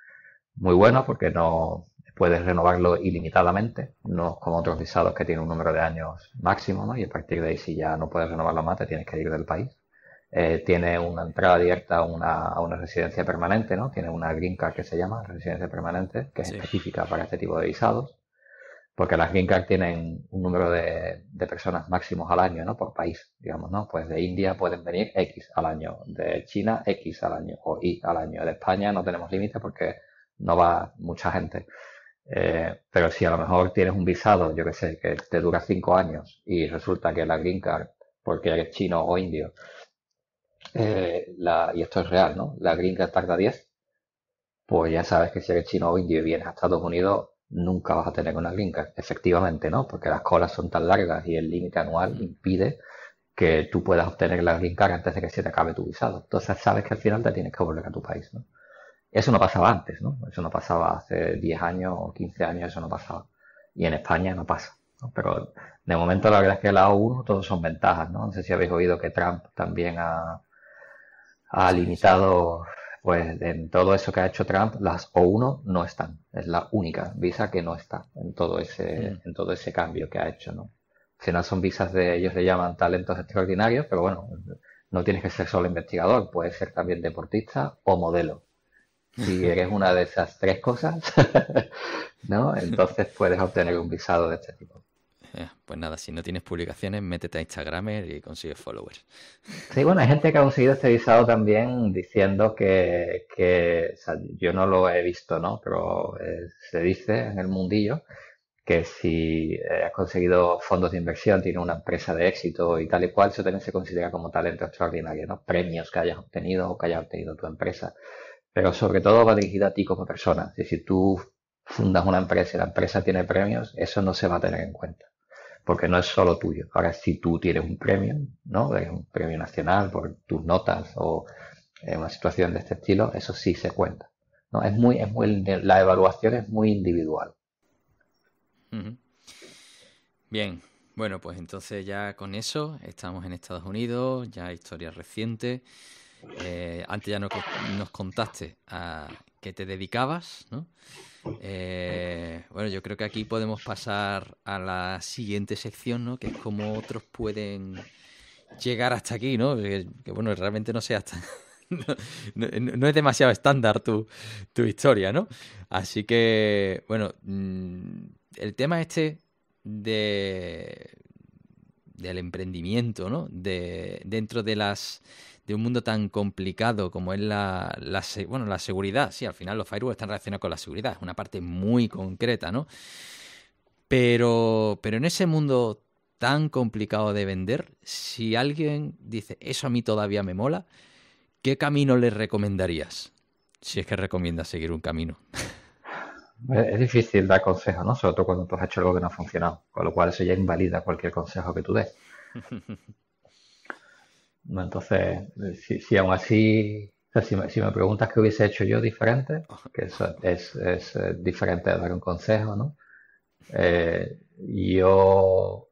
muy bueno porque no, puedes renovarlo ilimitadamente, no como otros visados que tienen un número de años máximo, ¿no? Y a partir de ahí, si ya no puedes renovarlo más, te tienes que ir del país. Eh, tiene una entrada abierta a una, residencia permanente, ¿no? Tiene una green card que se llama residencia permanente, que es específica para este tipo de visados, porque las green card tienen un número de, personas máximos al año, ¿no? Por país, digamos, ¿no? Pues de India pueden venir X al año, de China X al año o Y al año, de España no tenemos límite porque no va mucha gente. Eh, pero si a lo mejor tienes un visado, yo que sé, que te dura cinco años y resulta que la green card, porque eres chino o indio, eh, la, y esto es real, ¿no? La green card tarda 10, pues ya sabes que si eres chino o indio y vienes a Estados Unidos, nunca vas a tener una green card, efectivamente, ¿no? Porque las colas son tan largas y el límite anual impide que tú puedas obtener la green card antes de que se te acabe tu visado. Entonces sabes que al final te tienes que volver a tu país, ¿no? Eso no pasaba antes, ¿no? Eso no pasaba hace 10 años o 15 años, eso no pasaba. Y en España no pasa. Pero de momento la verdad es que la O1 todos son ventajas, ¿no? No sé si habéis oído que Trump también ha, limitado, pues en todo eso que ha hecho Trump, las O1 no están. Es la única visa que no está en todo ese, mm. en todo ese cambio que ha hecho, ¿no? Si no son visas de, ellos le llaman talentos extraordinarios, pero bueno, no tienes que ser solo investigador, puedes ser también deportista o modelo si eres una de esas tres cosas, [LAUGHS] ¿no? Entonces puedes obtener un visado de este tipo. Eh, pues nada, si no tienes publicaciones, métete a Instagram y consigues followers. Sí, bueno, hay gente que ha conseguido este visado también diciendo que, que yo no lo he visto, ¿no? Pero eh, se dice en el mundillo que si eh, has conseguido fondos de inversión, tienes una empresa de éxito y tal y cual, eso también se considera como talento extraordinario, ¿no? Premios que hayas obtenido o que haya obtenido tu empresa pero sobre todo va dirigida a ti como persona. Si tú fundas una empresa y la empresa tiene premios, eso no se va a tener en cuenta, porque no es solo tuyo. Ahora, si tú tienes un premio, ¿no? un premio nacional por tus notas o eh, una situación de este estilo, eso sí se cuenta. ¿no? Es muy, es muy, la evaluación es muy individual. Bien, bueno, pues entonces ya con eso estamos en Estados Unidos, ya historia reciente. Eh, antes ya nos, contaste a qué te dedicabas, ¿no? Eh, bueno, yo creo que aquí podemos pasar a la siguiente sección, ¿no? Que es cómo otros pueden llegar hasta aquí, ¿no? Que, bueno, realmente no sea hasta... [LAUGHS] No, es demasiado estándar tu, tu historia, ¿no? Así que, bueno, mm, el tema este de del emprendimiento, ¿no? De, dentro de las de un mundo tan complicado como es la, bueno, la seguridad. Sí, al final los firewalls están relacionados con la seguridad, es una parte muy concreta, ¿no? Pero, pero en ese mundo tan complicado de vender, si alguien dice, eso a mí todavía me mola, ¿qué camino le recomendarías? Si es que recomiendas seguir un camino. Es difícil dar consejos, ¿no? Sobre todo cuando tú has hecho algo que no ha funcionado, con lo cual eso ya invalida cualquier consejo que tú des. [LAUGHS] Entonces, eh, si, aún así, si, me, preguntas qué hubiese hecho yo diferente, que eso es, eh, diferente de dar un consejo, ¿no? Eh, yo, o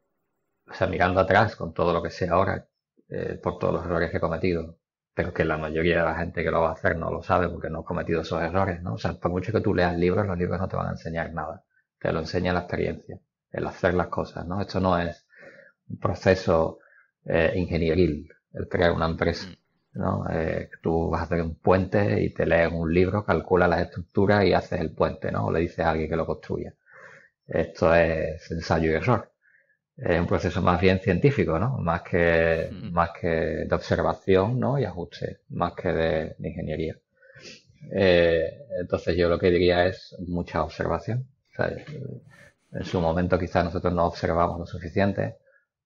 sea, mirando atrás con todo lo que sé ahora, por todos los errores que he cometido, pero que la mayoría de la gente que lo va a hacer no lo sabe porque no ha cometido esos errores, ¿no? O sea, por mucho que tú leas libros, los libros no te van a enseñar nada, te lo enseña la experiencia, el hacer las cosas, ¿no? Esto no es un proceso ingenieril, el crear una empresa. Mm. ¿no? Eh, tú vas a hacer un puente y te lees un libro, calculas las estructuras y haces el puente, ¿no? O le dices a alguien que lo construya. Esto es ensayo y error. Es un proceso más bien científico, ¿no? Más que, mm. más que de observación, Y ajuste, más que de, ingeniería. Eh, entonces yo lo que diría es mucha observación. en su momento quizás nosotros no observamos lo suficiente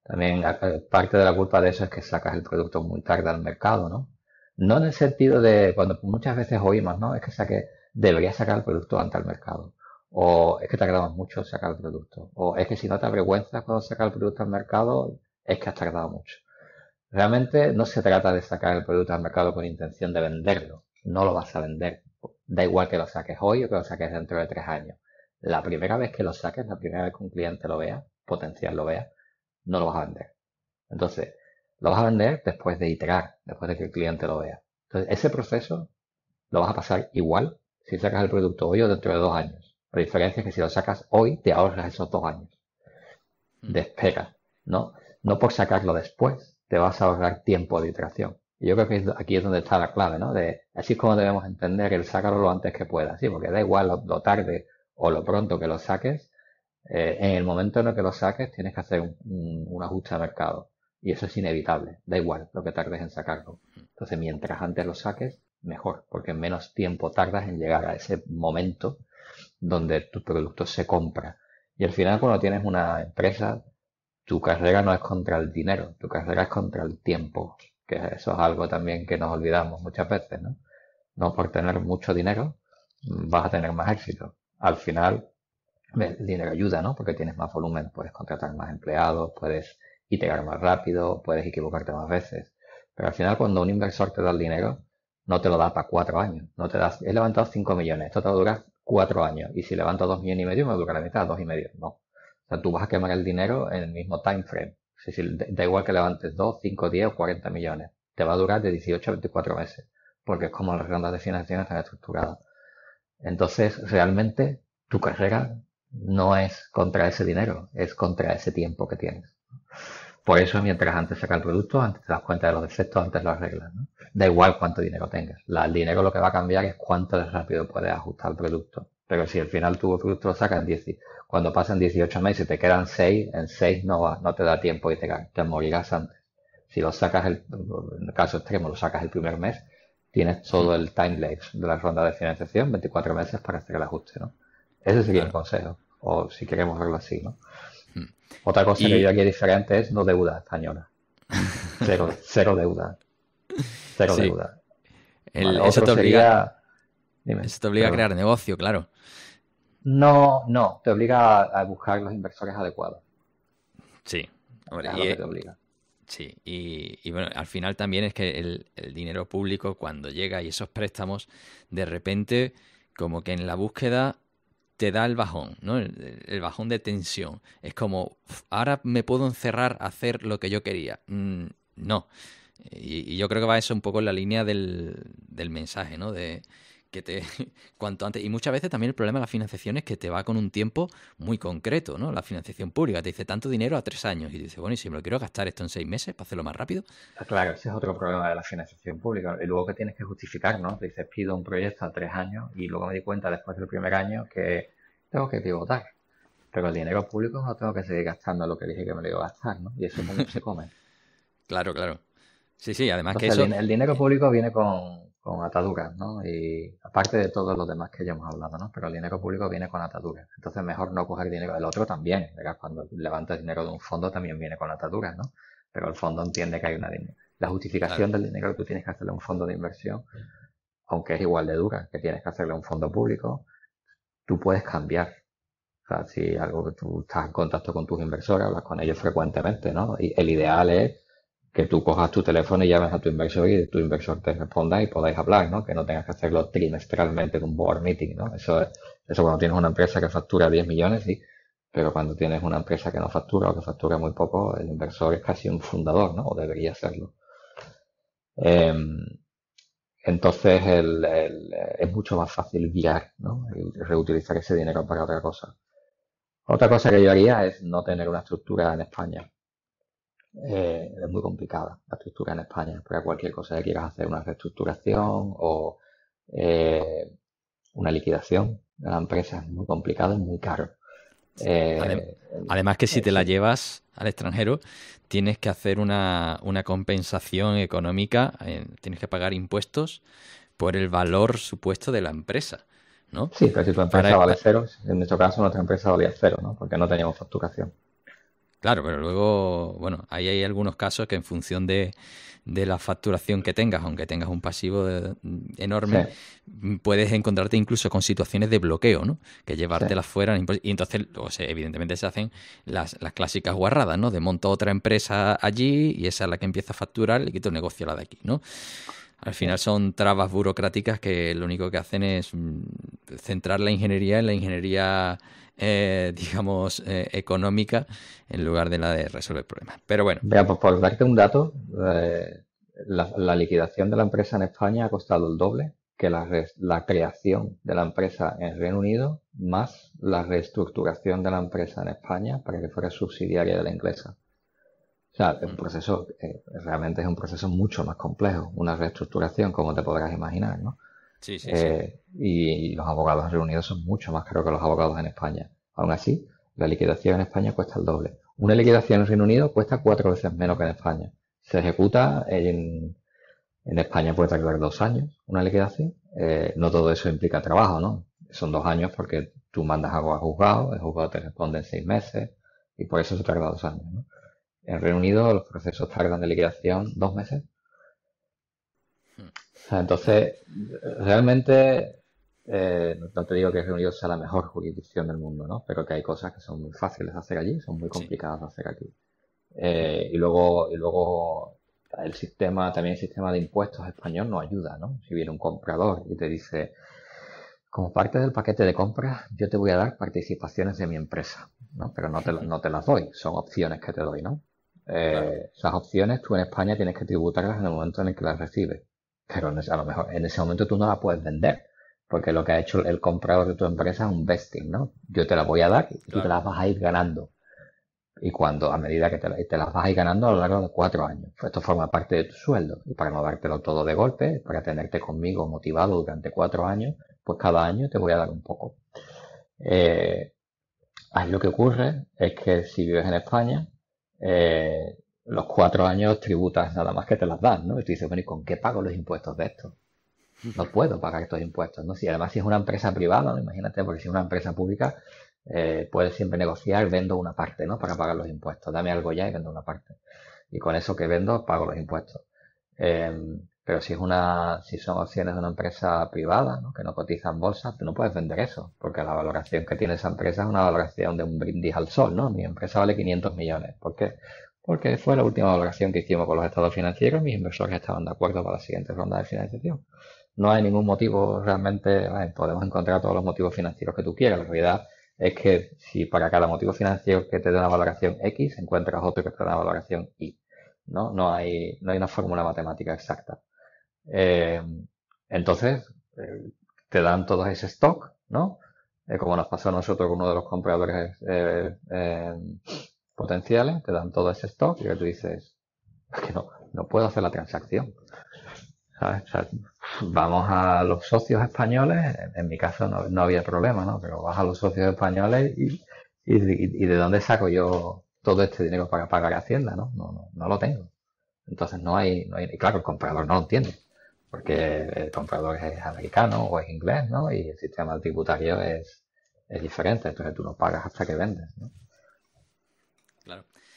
también parte de la culpa de eso es que sacas el producto muy tarde al mercado, ¿no? No en el sentido de cuando muchas veces oímos, ¿no? Es que saque, deberías sacar el producto antes al mercado. O es que te mucho mucho sacar el producto. O es que si no te avergüenzas cuando sacas el producto al mercado, es que has tardado mucho. Realmente no se trata de sacar el producto al mercado con intención de venderlo. No lo vas a vender. Da igual que lo saques hoy o que lo saques dentro de tres años. La primera vez que lo saques, la primera vez que un cliente lo vea, potencial lo vea, no lo vas a vender. Entonces, lo vas a vender después de iterar, después de que el cliente lo vea. Entonces, ese proceso lo vas a pasar igual si sacas el producto hoy o dentro de dos años. La diferencia es que si lo sacas hoy, te ahorras esos dos años de mm. espera, ¿no? No por sacarlo después, te vas a ahorrar tiempo de iteración. Y yo creo que aquí es donde está la clave, ¿no? De, así es como debemos entender el sacarlo lo antes que pueda, sí, porque da igual lo tarde o lo pronto que lo saques, eh, en el momento en el que lo saques tienes que hacer un, un ajuste de mercado. Y eso es inevitable, da igual lo que tardes en sacarlo. Entonces, mientras antes lo saques, mejor, porque menos tiempo tardas en llegar a ese momento donde tu producto se compra. Y al final, cuando tienes una empresa, tu carrera no es contra el dinero, tu carrera es contra el tiempo, que eso es algo también que nos olvidamos muchas veces, ¿no? No por tener mucho dinero vas a tener más éxito. Al final, el dinero ayuda, ¿no? Porque tienes más volumen, puedes contratar más empleados, puedes iterar más rápido, puedes equivocarte más veces. Pero al final cuando un inversor te da el dinero, no te lo da para cuatro años. No te das, he levantado cinco millones, esto te va a durar cuatro años. Y si levanto dos millones y medio, me dura la mitad, dos y medio. No. O sea, tú vas a quemar el dinero en el mismo time frame. da igual que levantes dos, cinco, diez o cuarenta millones. Te va a durar de 18 a 24 meses. Porque es como las rondas de financiación están estructuradas. Entonces, realmente, tu carrera no es contra ese dinero, es contra ese tiempo que tienes. Por eso, mientras antes sacas el producto, antes te das cuenta de los defectos, antes lo arreglas. ¿no? Da igual cuánto dinero tengas. el dinero lo que va a cambiar es cuánto de rápido puedes ajustar el producto. Pero si al final tu producto lo sacas en cuando pasan 18 meses y te quedan 6, en 6 no, no te da tiempo y te, te morirás antes. Si lo sacas, el, en el caso extremo, lo sacas el primer mes, tienes todo el time lapse de la ronda de financiación, 24 meses para hacer el ajuste. ¿no? Ese sería el consejo, o si queremos verlo así, ¿no? Hmm. Otra cosa que yo diría diferente es no deuda española. [LAUGHS] Cero, cero deuda. Cero deuda. eso, te obliga, te obliga, a crear negocio, claro. No, no, te obliga a, buscar los inversores adecuados. Sí, y, te obliga. Sí, y, bueno, al final también es que el, dinero público cuando llega y esos préstamos, de repente, como que en la búsqueda te da el bajón, ¿no? El, bajón de tensión. Es como, ahora me puedo encerrar a hacer lo que yo quería. Mm, no. Y, yo creo que va eso un poco en la línea del, del mensaje, ¿no? De, que te [LAUGHS] cuanto antes. Y muchas veces también el problema de la financiación es que te va con un tiempo muy concreto, ¿no? La financiación pública te dice tanto dinero a tres años y dice bueno, y si me lo quiero gastar esto en seis meses para hacerlo más rápido. Ah, claro, ese es otro problema de la financiación pública. Y luego que tienes que justificar, ¿no? Te dices, pido un proyecto a tres años y luego me di cuenta después del primer año que tengo que pivotar. Pero el dinero público no tengo que seguir gastando lo que dije que me lo iba a gastar, ¿no? Y eso es se come. [LAUGHS] claro, claro. Sí, sí, además que eso... el dinero público viene con, con ataduras, ¿no? Y aparte de todos los demás que ya hemos hablado, ¿no? Pero el dinero público viene con ataduras. Entonces mejor no coger dinero del otro también. ¿verdad? Cuando levantas dinero de un fondo también viene con ataduras, ¿no? Pero el fondo entiende que hay una la justificación del dinero que tú tienes que hacerle a un fondo de inversión, aunque es igual de dura que tienes que hacerle a un fondo público, tú puedes cambiar. O sea, si algo que tú estás en contacto con tus inversores, hablas con ellos frecuentemente, ¿no? Y el ideal es que tú cojas tu teléfono y llames a tu inversor y tu inversor te responda y podáis hablar, ¿no? Que no tengas que hacerlo trimestralmente con board meeting, ¿no? Eso es, eso cuando tienes una empresa que factura 10 millones, sí, pero cuando tienes una empresa que no factura o que factura muy poco, el inversor es casi un fundador, ¿no? O debería serlo. Em, entonces el, el, es mucho más fácil guiar, ¿no? Y reutilizar ese dinero para otra cosa. Otra cosa que yo haría es no tener una estructura en España. Eh, es muy complicada la estructura en España, porque cualquier cosa que quieras hacer, una reestructuración o eh, una liquidación de la empresa, es muy complicado y muy caro. Eh, además, que si te la llevas al extranjero, tienes que hacer una, una compensación económica, tienes que pagar impuestos por el valor supuesto de la empresa. ¿no? Sí, pero si tu empresa vale e-, cero, en nuestro caso nuestra empresa valía cero, ¿no? porque no teníamos facturación. Claro, pero luego, bueno, ahí hay algunos casos que en función de, la facturación que tengas, aunque tengas un pasivo mm, enorme, mm, puedes encontrarte incluso con situaciones de bloqueo, ¿no? Que llevártelas fuera. Y entonces, evidentemente se hacen las, clásicas guarradas, ¿no? De monto otra empresa allí y esa es la que empieza a facturar y quito el negocio a la de aquí, ¿no? Al final son trabas burocráticas que lo único que hacen es mm, centrar la ingeniería en la ingeniería eh, [LAUGHS] digamos, eh, económica en lugar de la de resolver problemas. Pero bueno. veamos pues por darte un dato, eh, la, liquidación de la empresa en España ha costado el doble que la, creación de la empresa en Reino Unido, más la reestructuración de la empresa en España para que fuera subsidiaria de la inglesa. O sea, un proceso realmente es un proceso mucho más complejo, una reestructuración, como te podrás imaginar, ¿no? Sí, sí, eh, Y, los abogados en Reino Unido son mucho más caros que los abogados en España. Aún así, la liquidación en España cuesta el doble. Una liquidación en Reino Unido cuesta cuatro veces menos que en España. Se ejecuta en, España puede tardar dos años una liquidación. Eh, no todo eso implica trabajo, ¿no? Son dos años porque tú mandas algo a juzgado, el juzgado te responde en seis meses y por eso se tarda dos años, ¿no? En Reino Unido los procesos tardan de liquidación dos meses entonces, realmente, eh, no te digo que Reino Unido sea la mejor jurisdicción del mundo, ¿no? Pero que hay cosas que son muy fáciles de hacer allí, son muy complicadas de hacer aquí. Eh, y luego, y luego el sistema, también el sistema de impuestos español no ayuda, ¿no? Si viene un comprador y te dice, como parte del paquete de compras, yo te voy a dar participaciones de mi empresa, ¿no? Pero no te, no te las doy, son opciones que te doy, ¿no? Eh, esas opciones tú en España tienes que tributarlas en el momento en el que las recibes pero a lo mejor en ese momento tú no la puedes vender, porque lo que ha hecho el comprador de tu empresa es un vesting, ¿no? Yo te la voy a dar y tú te las vas a ir ganando. Y cuando, a medida que te, las vas a ir ganando a lo largo de cuatro años, pues esto forma parte de tu sueldo. Y para no dártelo todo de golpe, para tenerte conmigo motivado durante cuatro años, pues cada año te voy a dar un poco. Eh, ahí lo que ocurre es que si vives en España, eh, los cuatro años tributas nada más que te las dan, ¿no? Y tú dices, bueno, ¿y con qué pago los impuestos de esto? No puedo pagar estos impuestos, ¿no? Si además si es una empresa privada, imagínate, porque si es una empresa pública, eh, puedes siempre negociar, vendo una parte, ¿no? Para pagar los impuestos, dame algo ya y vendo una parte. Y con eso que vendo, pago los impuestos. Em, pero si es una, si son opciones de una empresa privada, ¿no? Que no cotiza en bolsa, no puedes vender eso, porque la valoración que tiene esa empresa es una valoración de un brindis al sol, ¿no? Mi empresa vale 500 millones. ¿Por qué? porque fue la última valoración que hicimos con los estados financieros. Mis inversores estaban de acuerdo para la siguiente ronda de financiación. No hay ningún motivo realmente, podemos encontrar todos los motivos financieros que tú quieras. La realidad es que si para cada motivo financiero que te da una valoración X, encuentras otro que te da una valoración Y. No, no, hay, no hay una fórmula matemática exacta. Eh, entonces, eh, te dan todos ese stock, ¿no? Eh, como nos pasó a nosotros con uno de los compradores potenciales, te dan todo ese stock y tú dices, que no, no puedo hacer la transacción. vamos a los socios españoles, en mi caso no, no, había problema, ¿no? Pero vas a los socios españoles y, de dónde saco yo todo este dinero para pagar Hacienda, ¿no? No, no, no lo tengo. Entonces no hay, y claro, el comprador no lo entiende, porque el comprador es americano o es inglés, ¿no? Y el sistema tributario es, diferente, entonces tú no pagas hasta que vendes,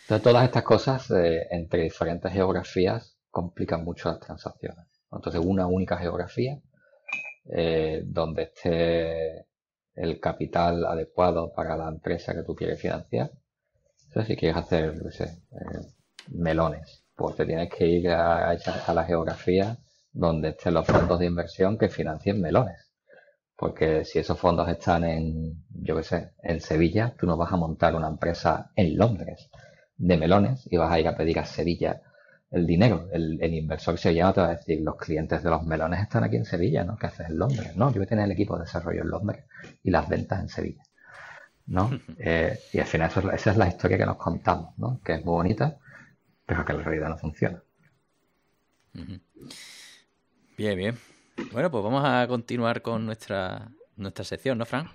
todas estas cosas eh, entre diferentes geografías complican mucho las transacciones. Entonces, una única geografía eh, donde esté el capital adecuado para la empresa que tú quieres financiar. si quieres hacer, no sé, eh, melones, pues te tienes que ir a, a la geografía donde estén los fondos de inversión que financien melones. Porque si esos fondos están en, yo qué sé, en Sevilla, tú no vas a montar una empresa en Londres de melones y vas a ir a pedir a Sevilla el dinero. El, inversor sevillano te va a decir, los clientes de los melones están aquí en Sevilla, ¿no? ¿Qué haces en Londres? No, yo voy a tener el equipo de desarrollo en Londres y las ventas en Sevilla, ¿no? [LAUGHS] Eh, y al final esa es la historia que nos contamos, ¿no? Que es muy bonita, pero que en realidad no funciona. Bien, bien. Bueno, pues vamos a continuar con nuestra, nuestra sección, ¿no, Fran?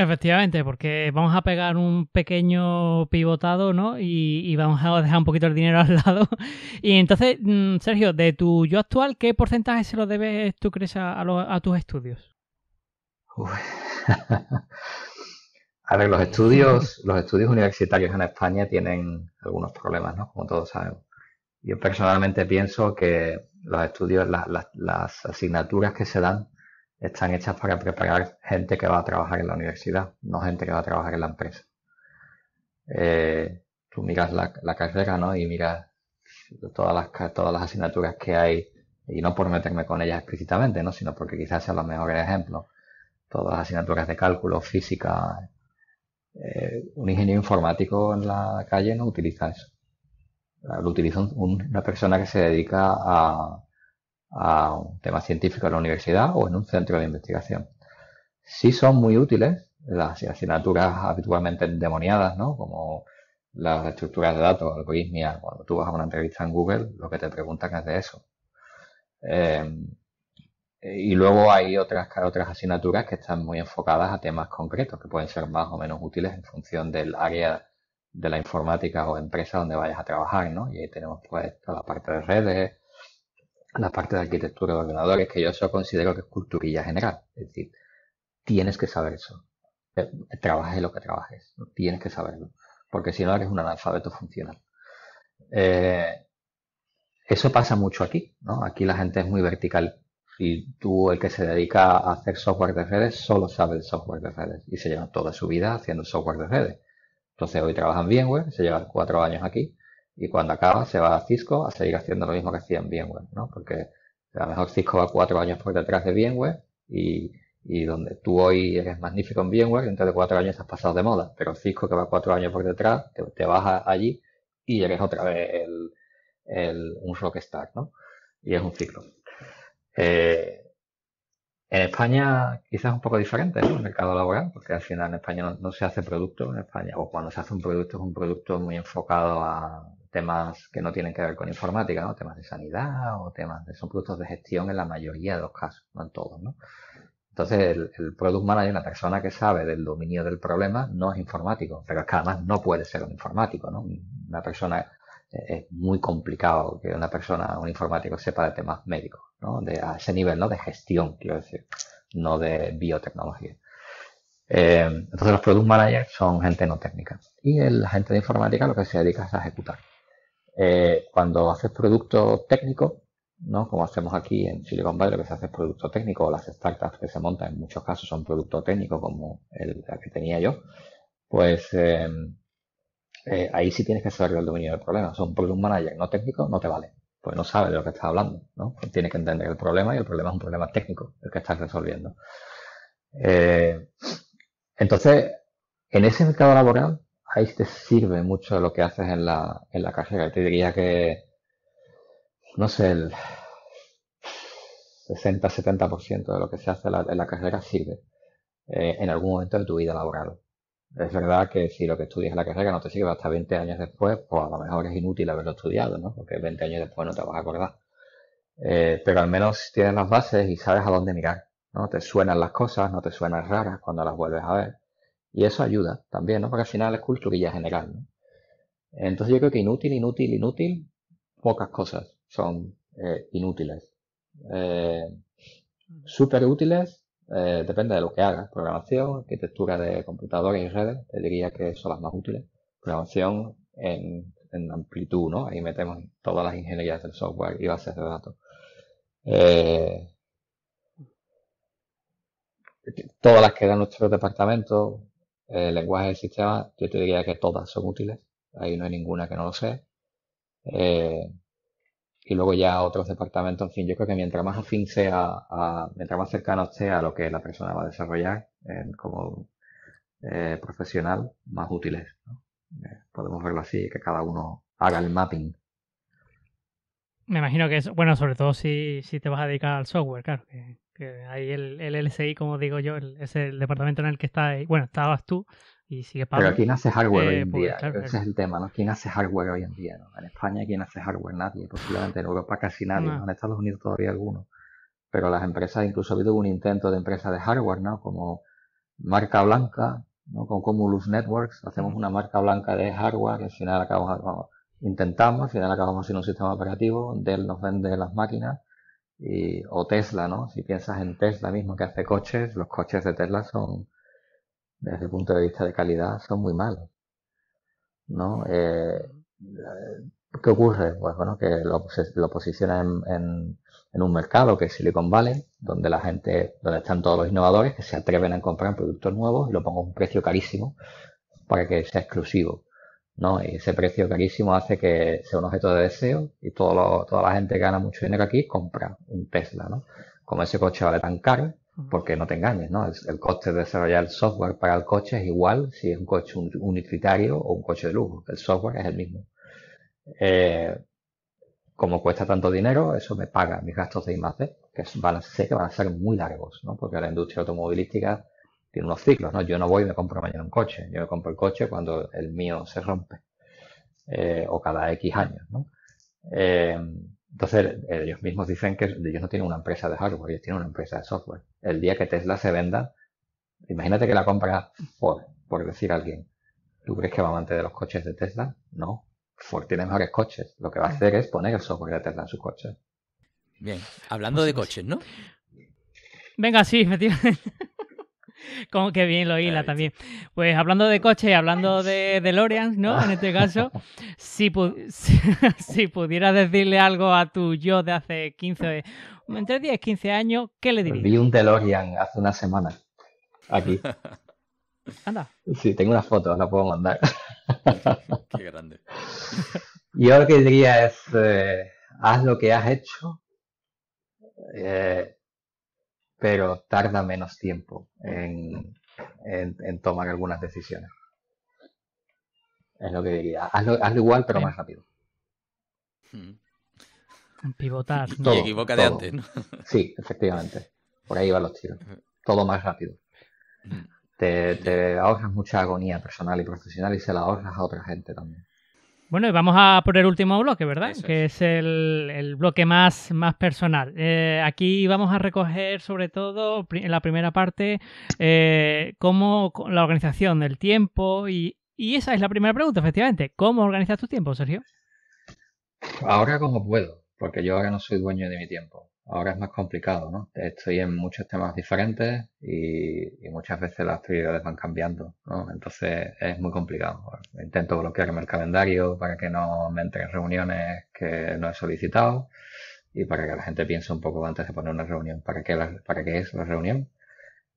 Efectivamente, porque vamos a pegar un pequeño pivotado, ¿no? Y, vamos a dejar un poquito el dinero [LAUGHS] al lado. Y entonces, mm, Sergio, de tu yo actual, ¿qué porcentaje se lo debes, tú crees, a, tus estudios? [LAUGHS] a ver, los estudios, los estudios universitarios en España tienen algunos problemas, ¿no? Como todos sabemos. Yo personalmente pienso que los estudios, las, las asignaturas que se dan, están hechas para preparar gente que va a trabajar en la universidad, no gente que va a trabajar en la empresa. Eh, tú miras la, la, carrera, ¿no? Y miras todas las, todas las asignaturas que hay, y no por meterme con ellas explícitamente, ¿no? Sino porque quizás sean los mejores ejemplos. Todas las asignaturas de cálculo, física. Eh, un ingeniero informático en la calle no utiliza eso. Lo utiliza una persona que se dedica a, a un tema científico en la universidad o en un centro de investigación. Sí son muy útiles las asignaturas habitualmente endemoniadas, ¿no? Como las estructuras de datos, algoritmia, cuando tú vas a una entrevista en Google, lo que te preguntan es de eso. Eh, y luego hay otras, otras asignaturas que están muy enfocadas a temas concretos, que pueden ser más o menos útiles en función del área de la informática o empresa donde vayas a trabajar, ¿no? Y ahí tenemos pues toda la parte de redes, la parte de arquitectura de ordenadores, que yo eso considero que es culturilla general. Es decir, tienes que saber eso. Eh, trabajes lo que trabajes, tienes que saberlo. Porque si no, eres un analfabeto funcional. Eh, eso pasa mucho aquí, ¿no? Aquí la gente es muy vertical. Y tú, el que se dedica a hacer software de redes, solo sabe el software de redes. Y se lleva toda su vida haciendo software de redes. Entonces hoy trabajan bien, web se llevan cuatro años aquí y cuando acaba se va a Cisco a seguir haciendo lo mismo que hacía en VMware, ¿no? Porque a lo mejor Cisco va cuatro años por detrás de VMware y, y donde tú hoy eres magnífico en VMware, dentro de cuatro años has pasado de moda, pero Cisco que va cuatro años por detrás, te, te allí y eres otra vez el, el, un rockstar, ¿no? Y es un ciclo. Eh, en España quizás es un poco diferente ¿no? el mercado laboral, porque al final en España no, se hace producto, en España, o cuando se hace un producto es un producto muy enfocado a, temas que no tienen que ver con informática, ¿no? Temas de sanidad o temas de... Son productos de gestión en la mayoría de los casos, no en todos, ¿no? Entonces, el, product manager, una persona que sabe del dominio del problema, no es informático, pero es que además no puede ser un informático, ¿no? Una persona eh, es muy complicado que una persona, un informático, sepa de temas médicos, ¿no? De, a ese nivel, ¿no? De gestión, quiero decir, no de biotecnología. Eh, entonces los product managers son gente no técnica. Y la gente de informática lo que se dedica es a ejecutar. Eh, cuando haces producto técnico, ¿no? como hacemos aquí en Silicon Valley, lo que se hace producto técnico, o las startups que se montan en muchos casos son producto técnico como el, que tenía yo, pues em, eh, ahí sí tienes que saber el dominio del problema. Son un product manager no técnico no te vale, pues no sabe de lo que estás hablando, ¿no? tienes que entender el problema y el problema es un problema técnico, el que estás resolviendo. Eh, entonces, en ese mercado laboral, ahí te sirve mucho lo que haces en la, en la carrera. Te diría que, no sé, el 60-70% de lo que se hace en la, carrera sirve eh, en algún momento de tu vida laboral. Es verdad que si lo que estudias en la carrera no te sirve hasta 20 años después, pues a lo mejor es inútil haberlo estudiado, ¿no? Porque 20 años después no te vas a acordar. Eh, pero al menos tienes las bases y sabes a dónde mirar, ¿no? Te suenan las cosas, no te suenan raras cuando las vuelves a ver. Y eso ayuda también, ¿no? Porque al final es cultura general, ¿no? Entonces yo creo que inútil, inútil, inútil, pocas cosas son eh, inútiles. Eh, super Súper útiles, eh, depende de lo que hagas. Programación, arquitectura de computadoras y redes, te diría que son las más útiles. Programación en, en amplitud, ¿no? Ahí metemos todas las ingenierías del software y bases de datos. todas las que dan nuestro departamento, eh, lenguajes de sistema, yo te diría que todas son útiles. Ahí no hay ninguna que no lo sea. Eh, y luego ya otros departamentos, en fin, yo creo que mientras más afín sea, mientras más cercano esté a lo que la persona va a desarrollar eh, como eh, profesional, más útiles. ¿no? podemos verlo así, que cada uno haga el mapping. Me imagino que es, bueno, sobre todo si, si te vas a dedicar al software, claro, que ahí el, LSI, como digo yo, es el departamento en el que está, bueno, estabas tú y sigue Pero ¿quién hace hardware eh, hoy en pues, día? Ese es el tema, ¿no? ¿Quién hace hardware hoy en día? En España, ¿quién hace hardware? Nadie, posiblemente en Europa casi nadie, en Estados Unidos todavía alguno. Pero las empresas, incluso ha habido un intento de empresa de hardware, ¿no? Como marca blanca, ¿no? Con Comulus Networks, hacemos una marca blanca de hardware al final acabamos, intentamos, al final acabamos haciendo un sistema operativo, Dell nos vende las máquinas o Tesla, ¿no? Si piensas en Tesla mismo que hace coches, los coches de Tesla son, desde el punto de vista de calidad, son muy malos, ¿no? Eh, ¿Qué ocurre? Pues bueno, que lo, lo posiciona en, un mercado que es Silicon Valley, donde la gente, donde están todos los innovadores que se atreven a comprar productos nuevos y lo pongo a un precio carísimo para que sea exclusivo. ¿no? Y ese precio carísimo hace que sea un objeto de deseo y toda la gente que gana mucho dinero aquí compra un Tesla, ¿no? Como ese coche vale tan caro, porque no te engañes, ¿no? El, coste de desarrollar el software para el coche es igual si es un coche un, o un coche de lujo. El software es el mismo. Eh, como cuesta tanto dinero, eso me paga mis gastos de imagen que van sé que van a ser muy largos, ¿no? Porque la industria automovilística tiene unos ciclos, ¿no? Yo no voy y me compro mañana un coche, yo me compro el coche cuando el mío se rompe, eh, o cada X años, ¿no? Eh, entonces, ellos mismos dicen que ellos no tienen una empresa de hardware, ellos tienen una empresa de software. El día que Tesla se venda, imagínate que la compra Ford, por decir a alguien. ¿Tú crees que va a mantener los coches de Tesla? No. Ford tiene mejores coches. Lo que va a hacer es poner el software de Tesla en sus coches. Bien, pues hablando de pues coches, ¿no? Venga, sí, efectivamente. [LAUGHS] Como que bien lo hila también. Pues hablando de coche, hablando de DeLorean, ¿no? En este caso, [LAUGHS] [LAUGHS] si, pudieras decirle algo a tu yo de hace 15, entre 10 15 años, ¿qué le dirías? Vi un DeLorean hace una semana. Aquí. Anda. Sí, tengo una foto, la puedo mandar. Qué grande. Yo lo que diría es, eh, haz lo que has hecho. Eh, pero tarda menos tiempo en, tomar algunas decisiones. Es lo que diría. Hazlo, hazlo igual, pero más rápido. Mm. Pivotar. ¿no? y equivoca antes, Sí, efectivamente. Por ahí van los tiros. Todo más rápido. Mm. Te, te ahorras mucha agonía personal y profesional y se la ahorras a otra gente también. Bueno, y vamos a por el último bloque, ¿verdad? que es, el, bloque más, más personal. Eh, aquí vamos a recoger sobre todo, en la primera parte, eh, cómo la organización del tiempo y, y esa es la primera pregunta, efectivamente. ¿Cómo organizas tu tiempo, Sergio? Ahora como puedo, porque yo ahora no soy dueño de mi tiempo ahora es más complicado, ¿no? Estoy en muchos temas diferentes y, muchas veces las prioridades van cambiando, ¿no? Entonces es muy complicado. Intento bloquearme el calendario para que no me entren reuniones que no he solicitado y para que la gente piense un poco antes de poner una reunión, para qué, para qué es la reunión.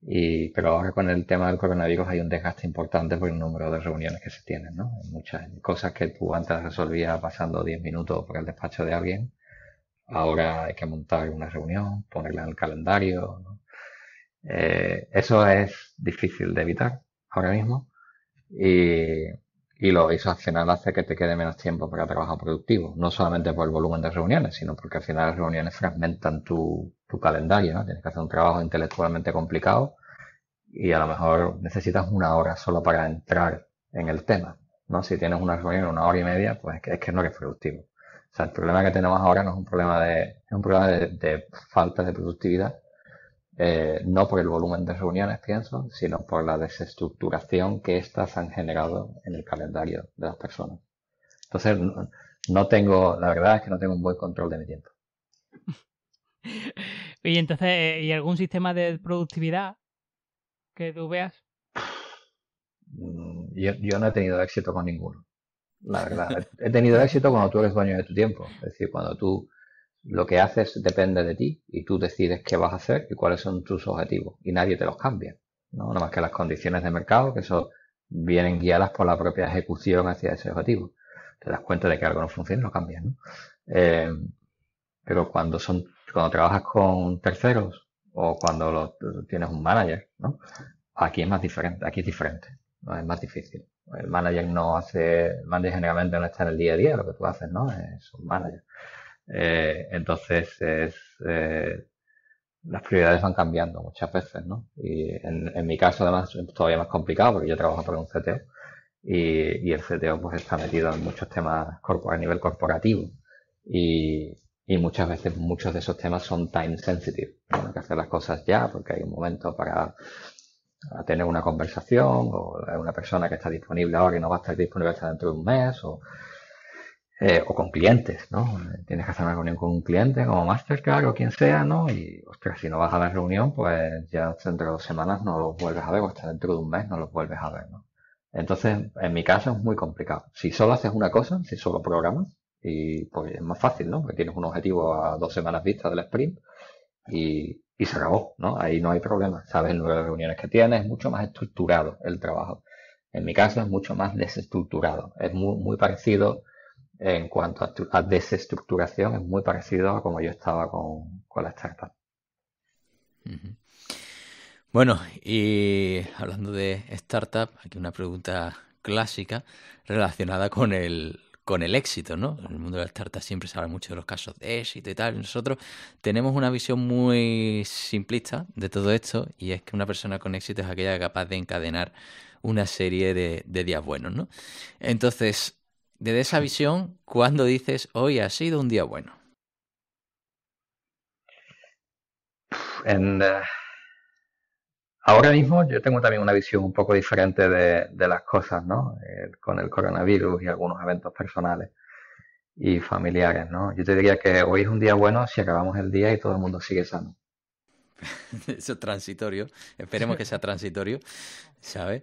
Y, pero ahora con el tema del coronavirus hay un desgaste importante por el número de reuniones que se tienen, ¿no? muchas cosas que tú antes resolvías pasando 10 minutos por el despacho de alguien, ahora hay que montar una reunión, ponerla en el calendario. Eh, eso es difícil de evitar ahora mismo y, lo hizo al final hace que te quede menos tiempo para trabajar productivo, no solamente por el volumen de reuniones, sino porque al final las reuniones fragmentan tu, calendario, tienes que hacer un trabajo intelectualmente complicado y a lo mejor necesitas una hora solo para entrar en el tema. ¿no? Si tienes una reunión una hora y media, pues es que no eres productivo. O sea, el problema que tenemos ahora no es un problema de, un problema de, falta de productividad, eh, no por el volumen de reuniones, pienso, sino por la desestructuración que éstas han generado en el calendario de las personas. Entonces, no, tengo, la verdad es que no tengo un buen control de mi tiempo. [LAUGHS] Y entonces, eh, ¿y algún sistema de productividad que tú veas? Mm, yo no he tenido éxito con ninguno. La verdad, he tenido éxito cuando tú eres dueño de tu tiempo. Es decir, cuando tú lo que haces depende de ti y tú decides qué vas a hacer y cuáles son tus objetivos y nadie te los cambia. ¿no? Nada más que las condiciones de mercado, que eso vienen guiadas por la propia ejecución hacia ese objetivo. Te das cuenta de que algo no funciona, lo cambias. ¿no? Eh, pero cuando son cuando trabajas con terceros o cuando tienes un manager, ¿no? aquí es más diferente, aquí es diferente, ¿no? es más difícil. Pues el manager no hace, el manager generalmente no está en el día a día, lo que tú haces, ¿no? Es un manager. Eh, entonces, es, eh, las prioridades van cambiando muchas veces, ¿no? Y en, mi caso, además, es todavía más complicado porque yo trabajo para un CTO y, el CTO pues está metido en muchos temas a nivel corporativo y, muchas veces muchos de esos temas son time sensitive. Hay que hacer las cosas ya porque hay un momento para a tener una conversación o una persona que está disponible ahora y no va a estar disponible hasta dentro de un mes o, eh, o con clientes, ¿no? Eh, tienes que hacer una reunión con un cliente como Mastercard o quien sea, ¿no? Y, ostras, si no vas a la reunión, pues ya dentro de dos semanas no los vuelves a ver o hasta dentro de un mes no los vuelves a ver, ¿no? Entonces, en mi caso es muy complicado. Si solo haces una cosa, si solo programas, y pues es más fácil, ¿no? Porque tienes un objetivo a dos semanas vista del sprint y, y se acabó, ¿no? Ahí no hay problema, sabes el número de reuniones que tienes, es mucho más estructurado el trabajo. En mi caso es mucho más desestructurado, es muy, muy parecido en cuanto a, desestructuración, es muy parecido a como yo estaba con, la startup. Bueno, y hablando de startup, aquí una pregunta clásica relacionada con el, con el éxito, ¿no? En el mundo de las startups siempre se habla mucho de los casos de éxito y tal. Nosotros tenemos una visión muy simplista de todo esto y es que una persona con éxito es aquella capaz de encadenar una serie de, días buenos, ¿no? Entonces, desde esa visión, ¿cuándo dices hoy ha sido un día bueno? En, eh, Ahora mismo yo tengo también una visión un poco diferente de, las cosas, ¿no? Eh, con el coronavirus y algunos eventos personales y familiares, ¿no? Yo te diría que hoy es un día bueno si acabamos el día y todo el mundo sigue sano. [LAUGHS] Eso es transitorio. Esperemos que sea transitorio, ¿sabes?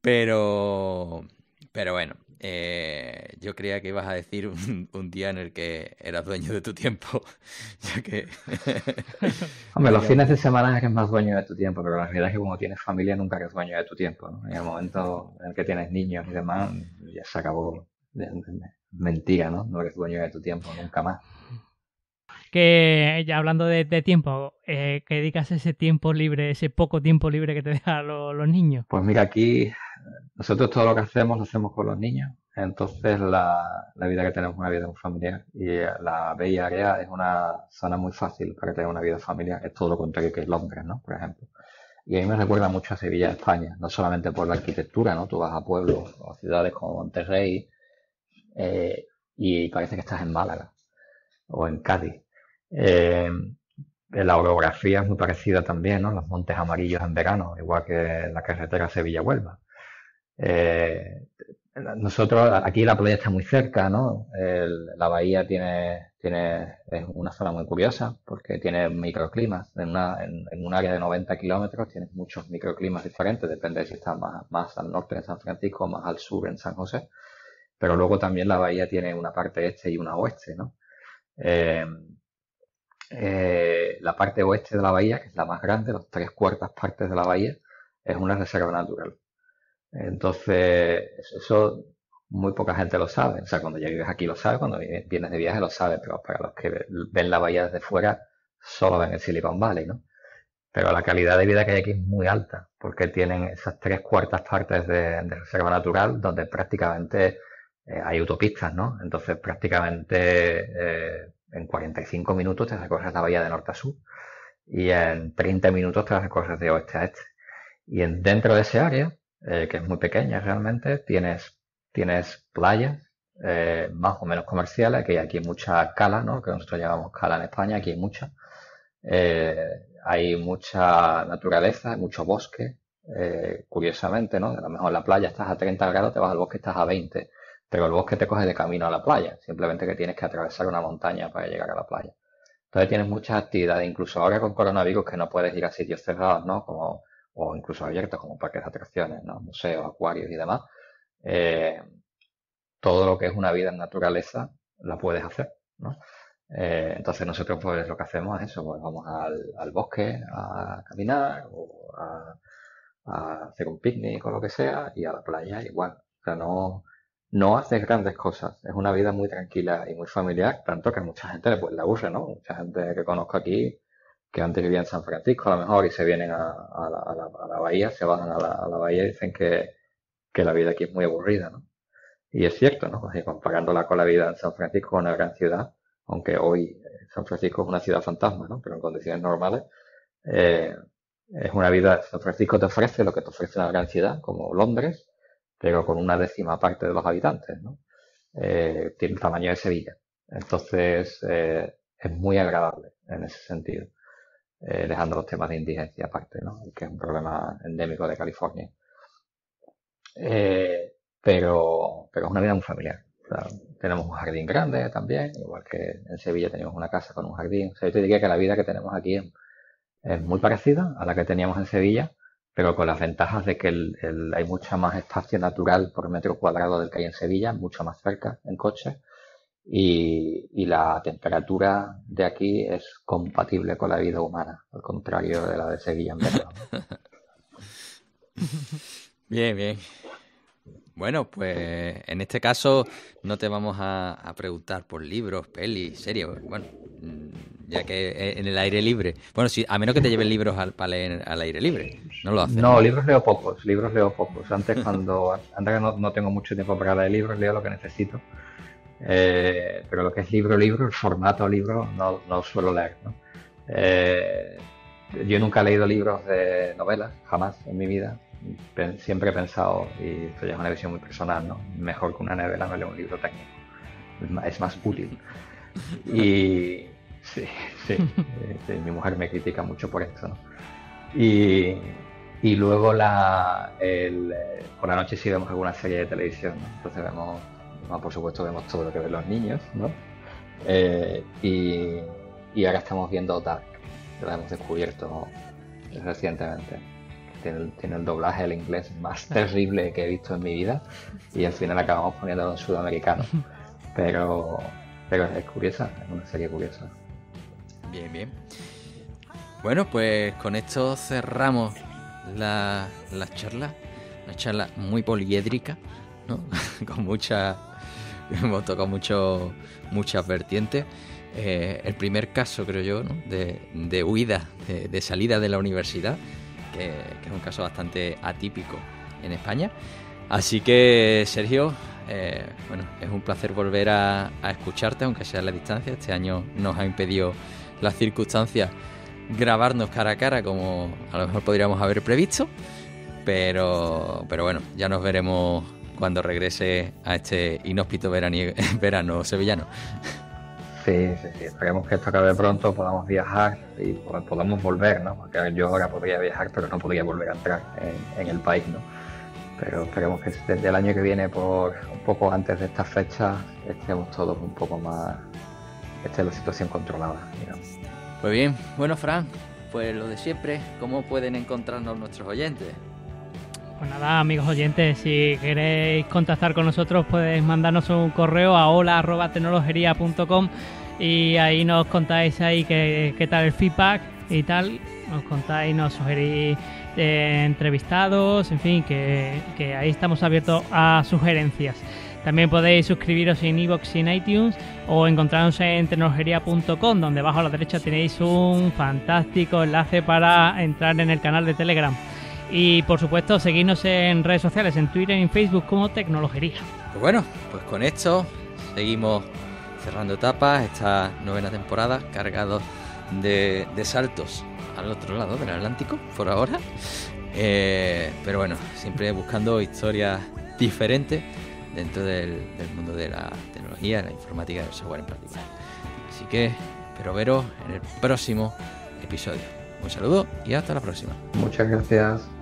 Pero, pero bueno, eh, yo creía que ibas a decir un, día en el que eras dueño de tu tiempo, [LAUGHS] ya que... [LAUGHS] Hombre, los fines de semana es que es más dueño de tu tiempo, pero la realidad es que cuando tienes familia nunca eres dueño de tu tiempo, ¿no? En el momento en el que tienes niños y demás, ya se acabó. Mentira, ¿no? No eres dueño de tu tiempo nunca más. Que ya hablando de, tiempo, eh, que dedicas ese tiempo libre, ese poco tiempo libre que te dejan los niños. Pues mira, aquí nosotros todo lo que hacemos lo hacemos con los niños. Entonces la, vida que tenemos es una vida familiar y eh, la bella Area es una zona muy fácil para tener una vida familiar. Es todo lo contrario que Londres, ¿no? Por ejemplo. Y a mí me recuerda mucho a Sevilla, España, no solamente por la arquitectura, ¿no? Tú vas a pueblos o ciudades como Monterrey eh, y parece que estás en Málaga o en Cádiz. Eh, la orografía es muy parecida también, ¿no? Los montes amarillos en verano, igual que la carretera Sevilla-Huelva. Eh, nosotros, aquí la playa está muy cerca, ¿no? la bahía tiene, tiene, es una zona muy curiosa porque tiene microclimas. En, una, en, un área de 90 kilómetros tiene muchos microclimas diferentes, depende si estás más, al norte en San Francisco, o más al sur en San José. Pero luego también la bahía tiene una parte este y una oeste, ¿no? Eh, eh, la parte oeste de la bahía, que es la más grande, las tres cuartas partes de la bahía, es una reserva natural. Entonces, eso muy poca gente lo sabe. O sea, cuando ya aquí lo sabes, cuando vienes de viaje lo sabes, pero para los que ven la bahía desde fuera, solo ven el Silicon Valley, ¿no? Pero la calidad de vida que hay aquí es muy alta, porque tienen esas tres cuartas partes de, reserva natural, donde prácticamente eh, hay autopistas, ¿no? Entonces, prácticamente eh, en 45 minutos te recorres la bahía de norte a sur y en 30 minutos te recorres de oeste a este. Y en, dentro de ese área, eh, que es muy pequeña realmente, tienes, tienes playas eh, más o menos comerciales, que aquí hay mucha cala, ¿no? que nosotros llamamos cala en España, aquí hay mucha. Eh, hay mucha naturaleza, mucho bosque, curiosamente, ¿no? A lo mejor la playa estás a 30 grados, te vas al bosque estás a 20, pero el bosque te coge de camino a la playa, simplemente que tienes que atravesar una montaña para llegar a la playa. Entonces tienes muchas actividades, incluso ahora con coronavirus que no puedes ir a sitios cerrados, ¿no? Como o incluso abiertos como parques de atracciones, ¿no? museos, acuarios y demás, eh, todo lo que es una vida en naturaleza la puedes hacer. ¿no? Eh, entonces nosotros pues lo que hacemos es eso, pues vamos al, bosque a caminar o a, hacer un picnic o lo que sea y a la playa igual. O sea, no, no haces grandes cosas. Es una vida muy tranquila y muy familiar, tanto que mucha gente pues, le aburre, ¿no? Mucha gente que conozco aquí que antes vivían en San Francisco a lo mejor y se vienen a, la, bahía, se bajan a la, bahía y dicen que, la vida aquí es muy aburrida, Y es cierto, ¿no? comparándola con la vida en San Francisco, una gran ciudad, aunque hoy eh, San Francisco es una ciudad fantasma, Pero en condiciones normales, eh, es una vida, San Francisco te ofrece lo que te ofrece una gran ciudad, como Londres, pero con una décima parte de los habitantes, eh, tiene el tamaño de Sevilla. Entonces, es muy agradable en ese sentido. Eh, dejando los temas de indigencia aparte, que es un problema endémico de California. Eh, pero, pero es una vida muy familiar. tenemos un jardín grande también, igual que en Sevilla tenemos una casa con un jardín. yo te diría que la vida que tenemos aquí es, muy parecida a la que teníamos en Sevilla, pero con las ventajas de que hay mucha más espacio natural por metro cuadrado del que hay en Sevilla, mucho más cerca en coche y, la temperatura de aquí es compatible con la vida humana, al contrario de la de Sevilla en [LAUGHS] bien, bien. Bueno, pues en este caso no te vamos a, preguntar por libros, pelis, series, bueno, mm, ya que en el aire libre. Bueno, sí, a menos que te lleven libros al, para leer al aire libre, no lo haces. No, libros leo pocos, libros leo pocos. Antes cuando, [LAUGHS] antes no, no tengo mucho tiempo para leer libros, leo lo que necesito. Eh, pero lo que es libro, libro, el formato libro no, no suelo leer. ¿no? Eh, yo nunca he leído libros de novelas, jamás en mi vida. siempre he pensado, y esto ya es una visión muy personal, ¿no? mejor que una novela no leo un libro técnico. Es más, útil. Y sí, sí, este, mi mujer me critica mucho por esto ¿no? Y, y luego la, el, por la noche si vemos alguna serie de televisión, entonces vemos Ah, por supuesto vemos todo lo que ven los niños, eh, y, y, ahora estamos viendo Dark, que la hemos descubierto recientemente. Tiene el, doblaje del inglés más terrible que he visto en mi vida y al final acabamos poniendo en sudamericano. Pero, pero es curiosa, es una serie curiosa. Bien, bien. Bueno, pues con esto cerramos la, la charla. Una charla muy poliédrica, [LAUGHS] con mucha... [LAUGHS] hemos tocado mucho, muchas vertientes. Eh, el primer caso, creo yo, de, de, huida, de, salida de la universidad, que, es un caso bastante atípico en España. Así que, Sergio, eh, bueno, es un placer volver a, a, escucharte, aunque sea a la distancia. Este año nos ha impedido las circunstancias grabarnos cara a cara como a lo mejor podríamos haber previsto. Pero, pero bueno, ya nos veremos cuando regrese a este inhóspito [LAUGHS] verano sevillano. Sí, sí, sí. Esperemos que esto acabe pronto, podamos viajar y podamos volver, ¿no? Porque yo ahora podría viajar, pero no podría volver a entrar en, el país, ¿no? Pero esperemos que desde el año que viene, por un poco antes de esta fecha estemos todos un poco más, esté la situación controlada, digamos. Pues bien, bueno, Fran, pues lo de siempre, ¿cómo pueden encontrarnos nuestros oyentes? Pues nada, amigos oyentes, si queréis contactar con nosotros podéis mandarnos un correo a hola.tecnologería.com y ahí nos contáis ahí qué, tal el feedback y tal. Nos contáis, nos sugerís eh, entrevistados, en fin, que, ahí estamos abiertos a sugerencias. También podéis suscribiros en iVoox y en iTunes o encontrarnos en tecnologería.com, donde abajo a la derecha tenéis un fantástico enlace para entrar en el canal de Telegram. Y por supuesto, seguirnos en redes sociales, en Twitter y en Facebook como Tecnologería. Pues bueno, pues con esto seguimos cerrando etapas esta novena temporada cargados de, saltos al otro lado del Atlántico por ahora. Eh, pero bueno, siempre buscando historias diferentes dentro del, mundo de la tecnología, la informática y del software en particular. Así que espero veros en el próximo episodio. Un saludo y hasta la próxima. Muchas gracias.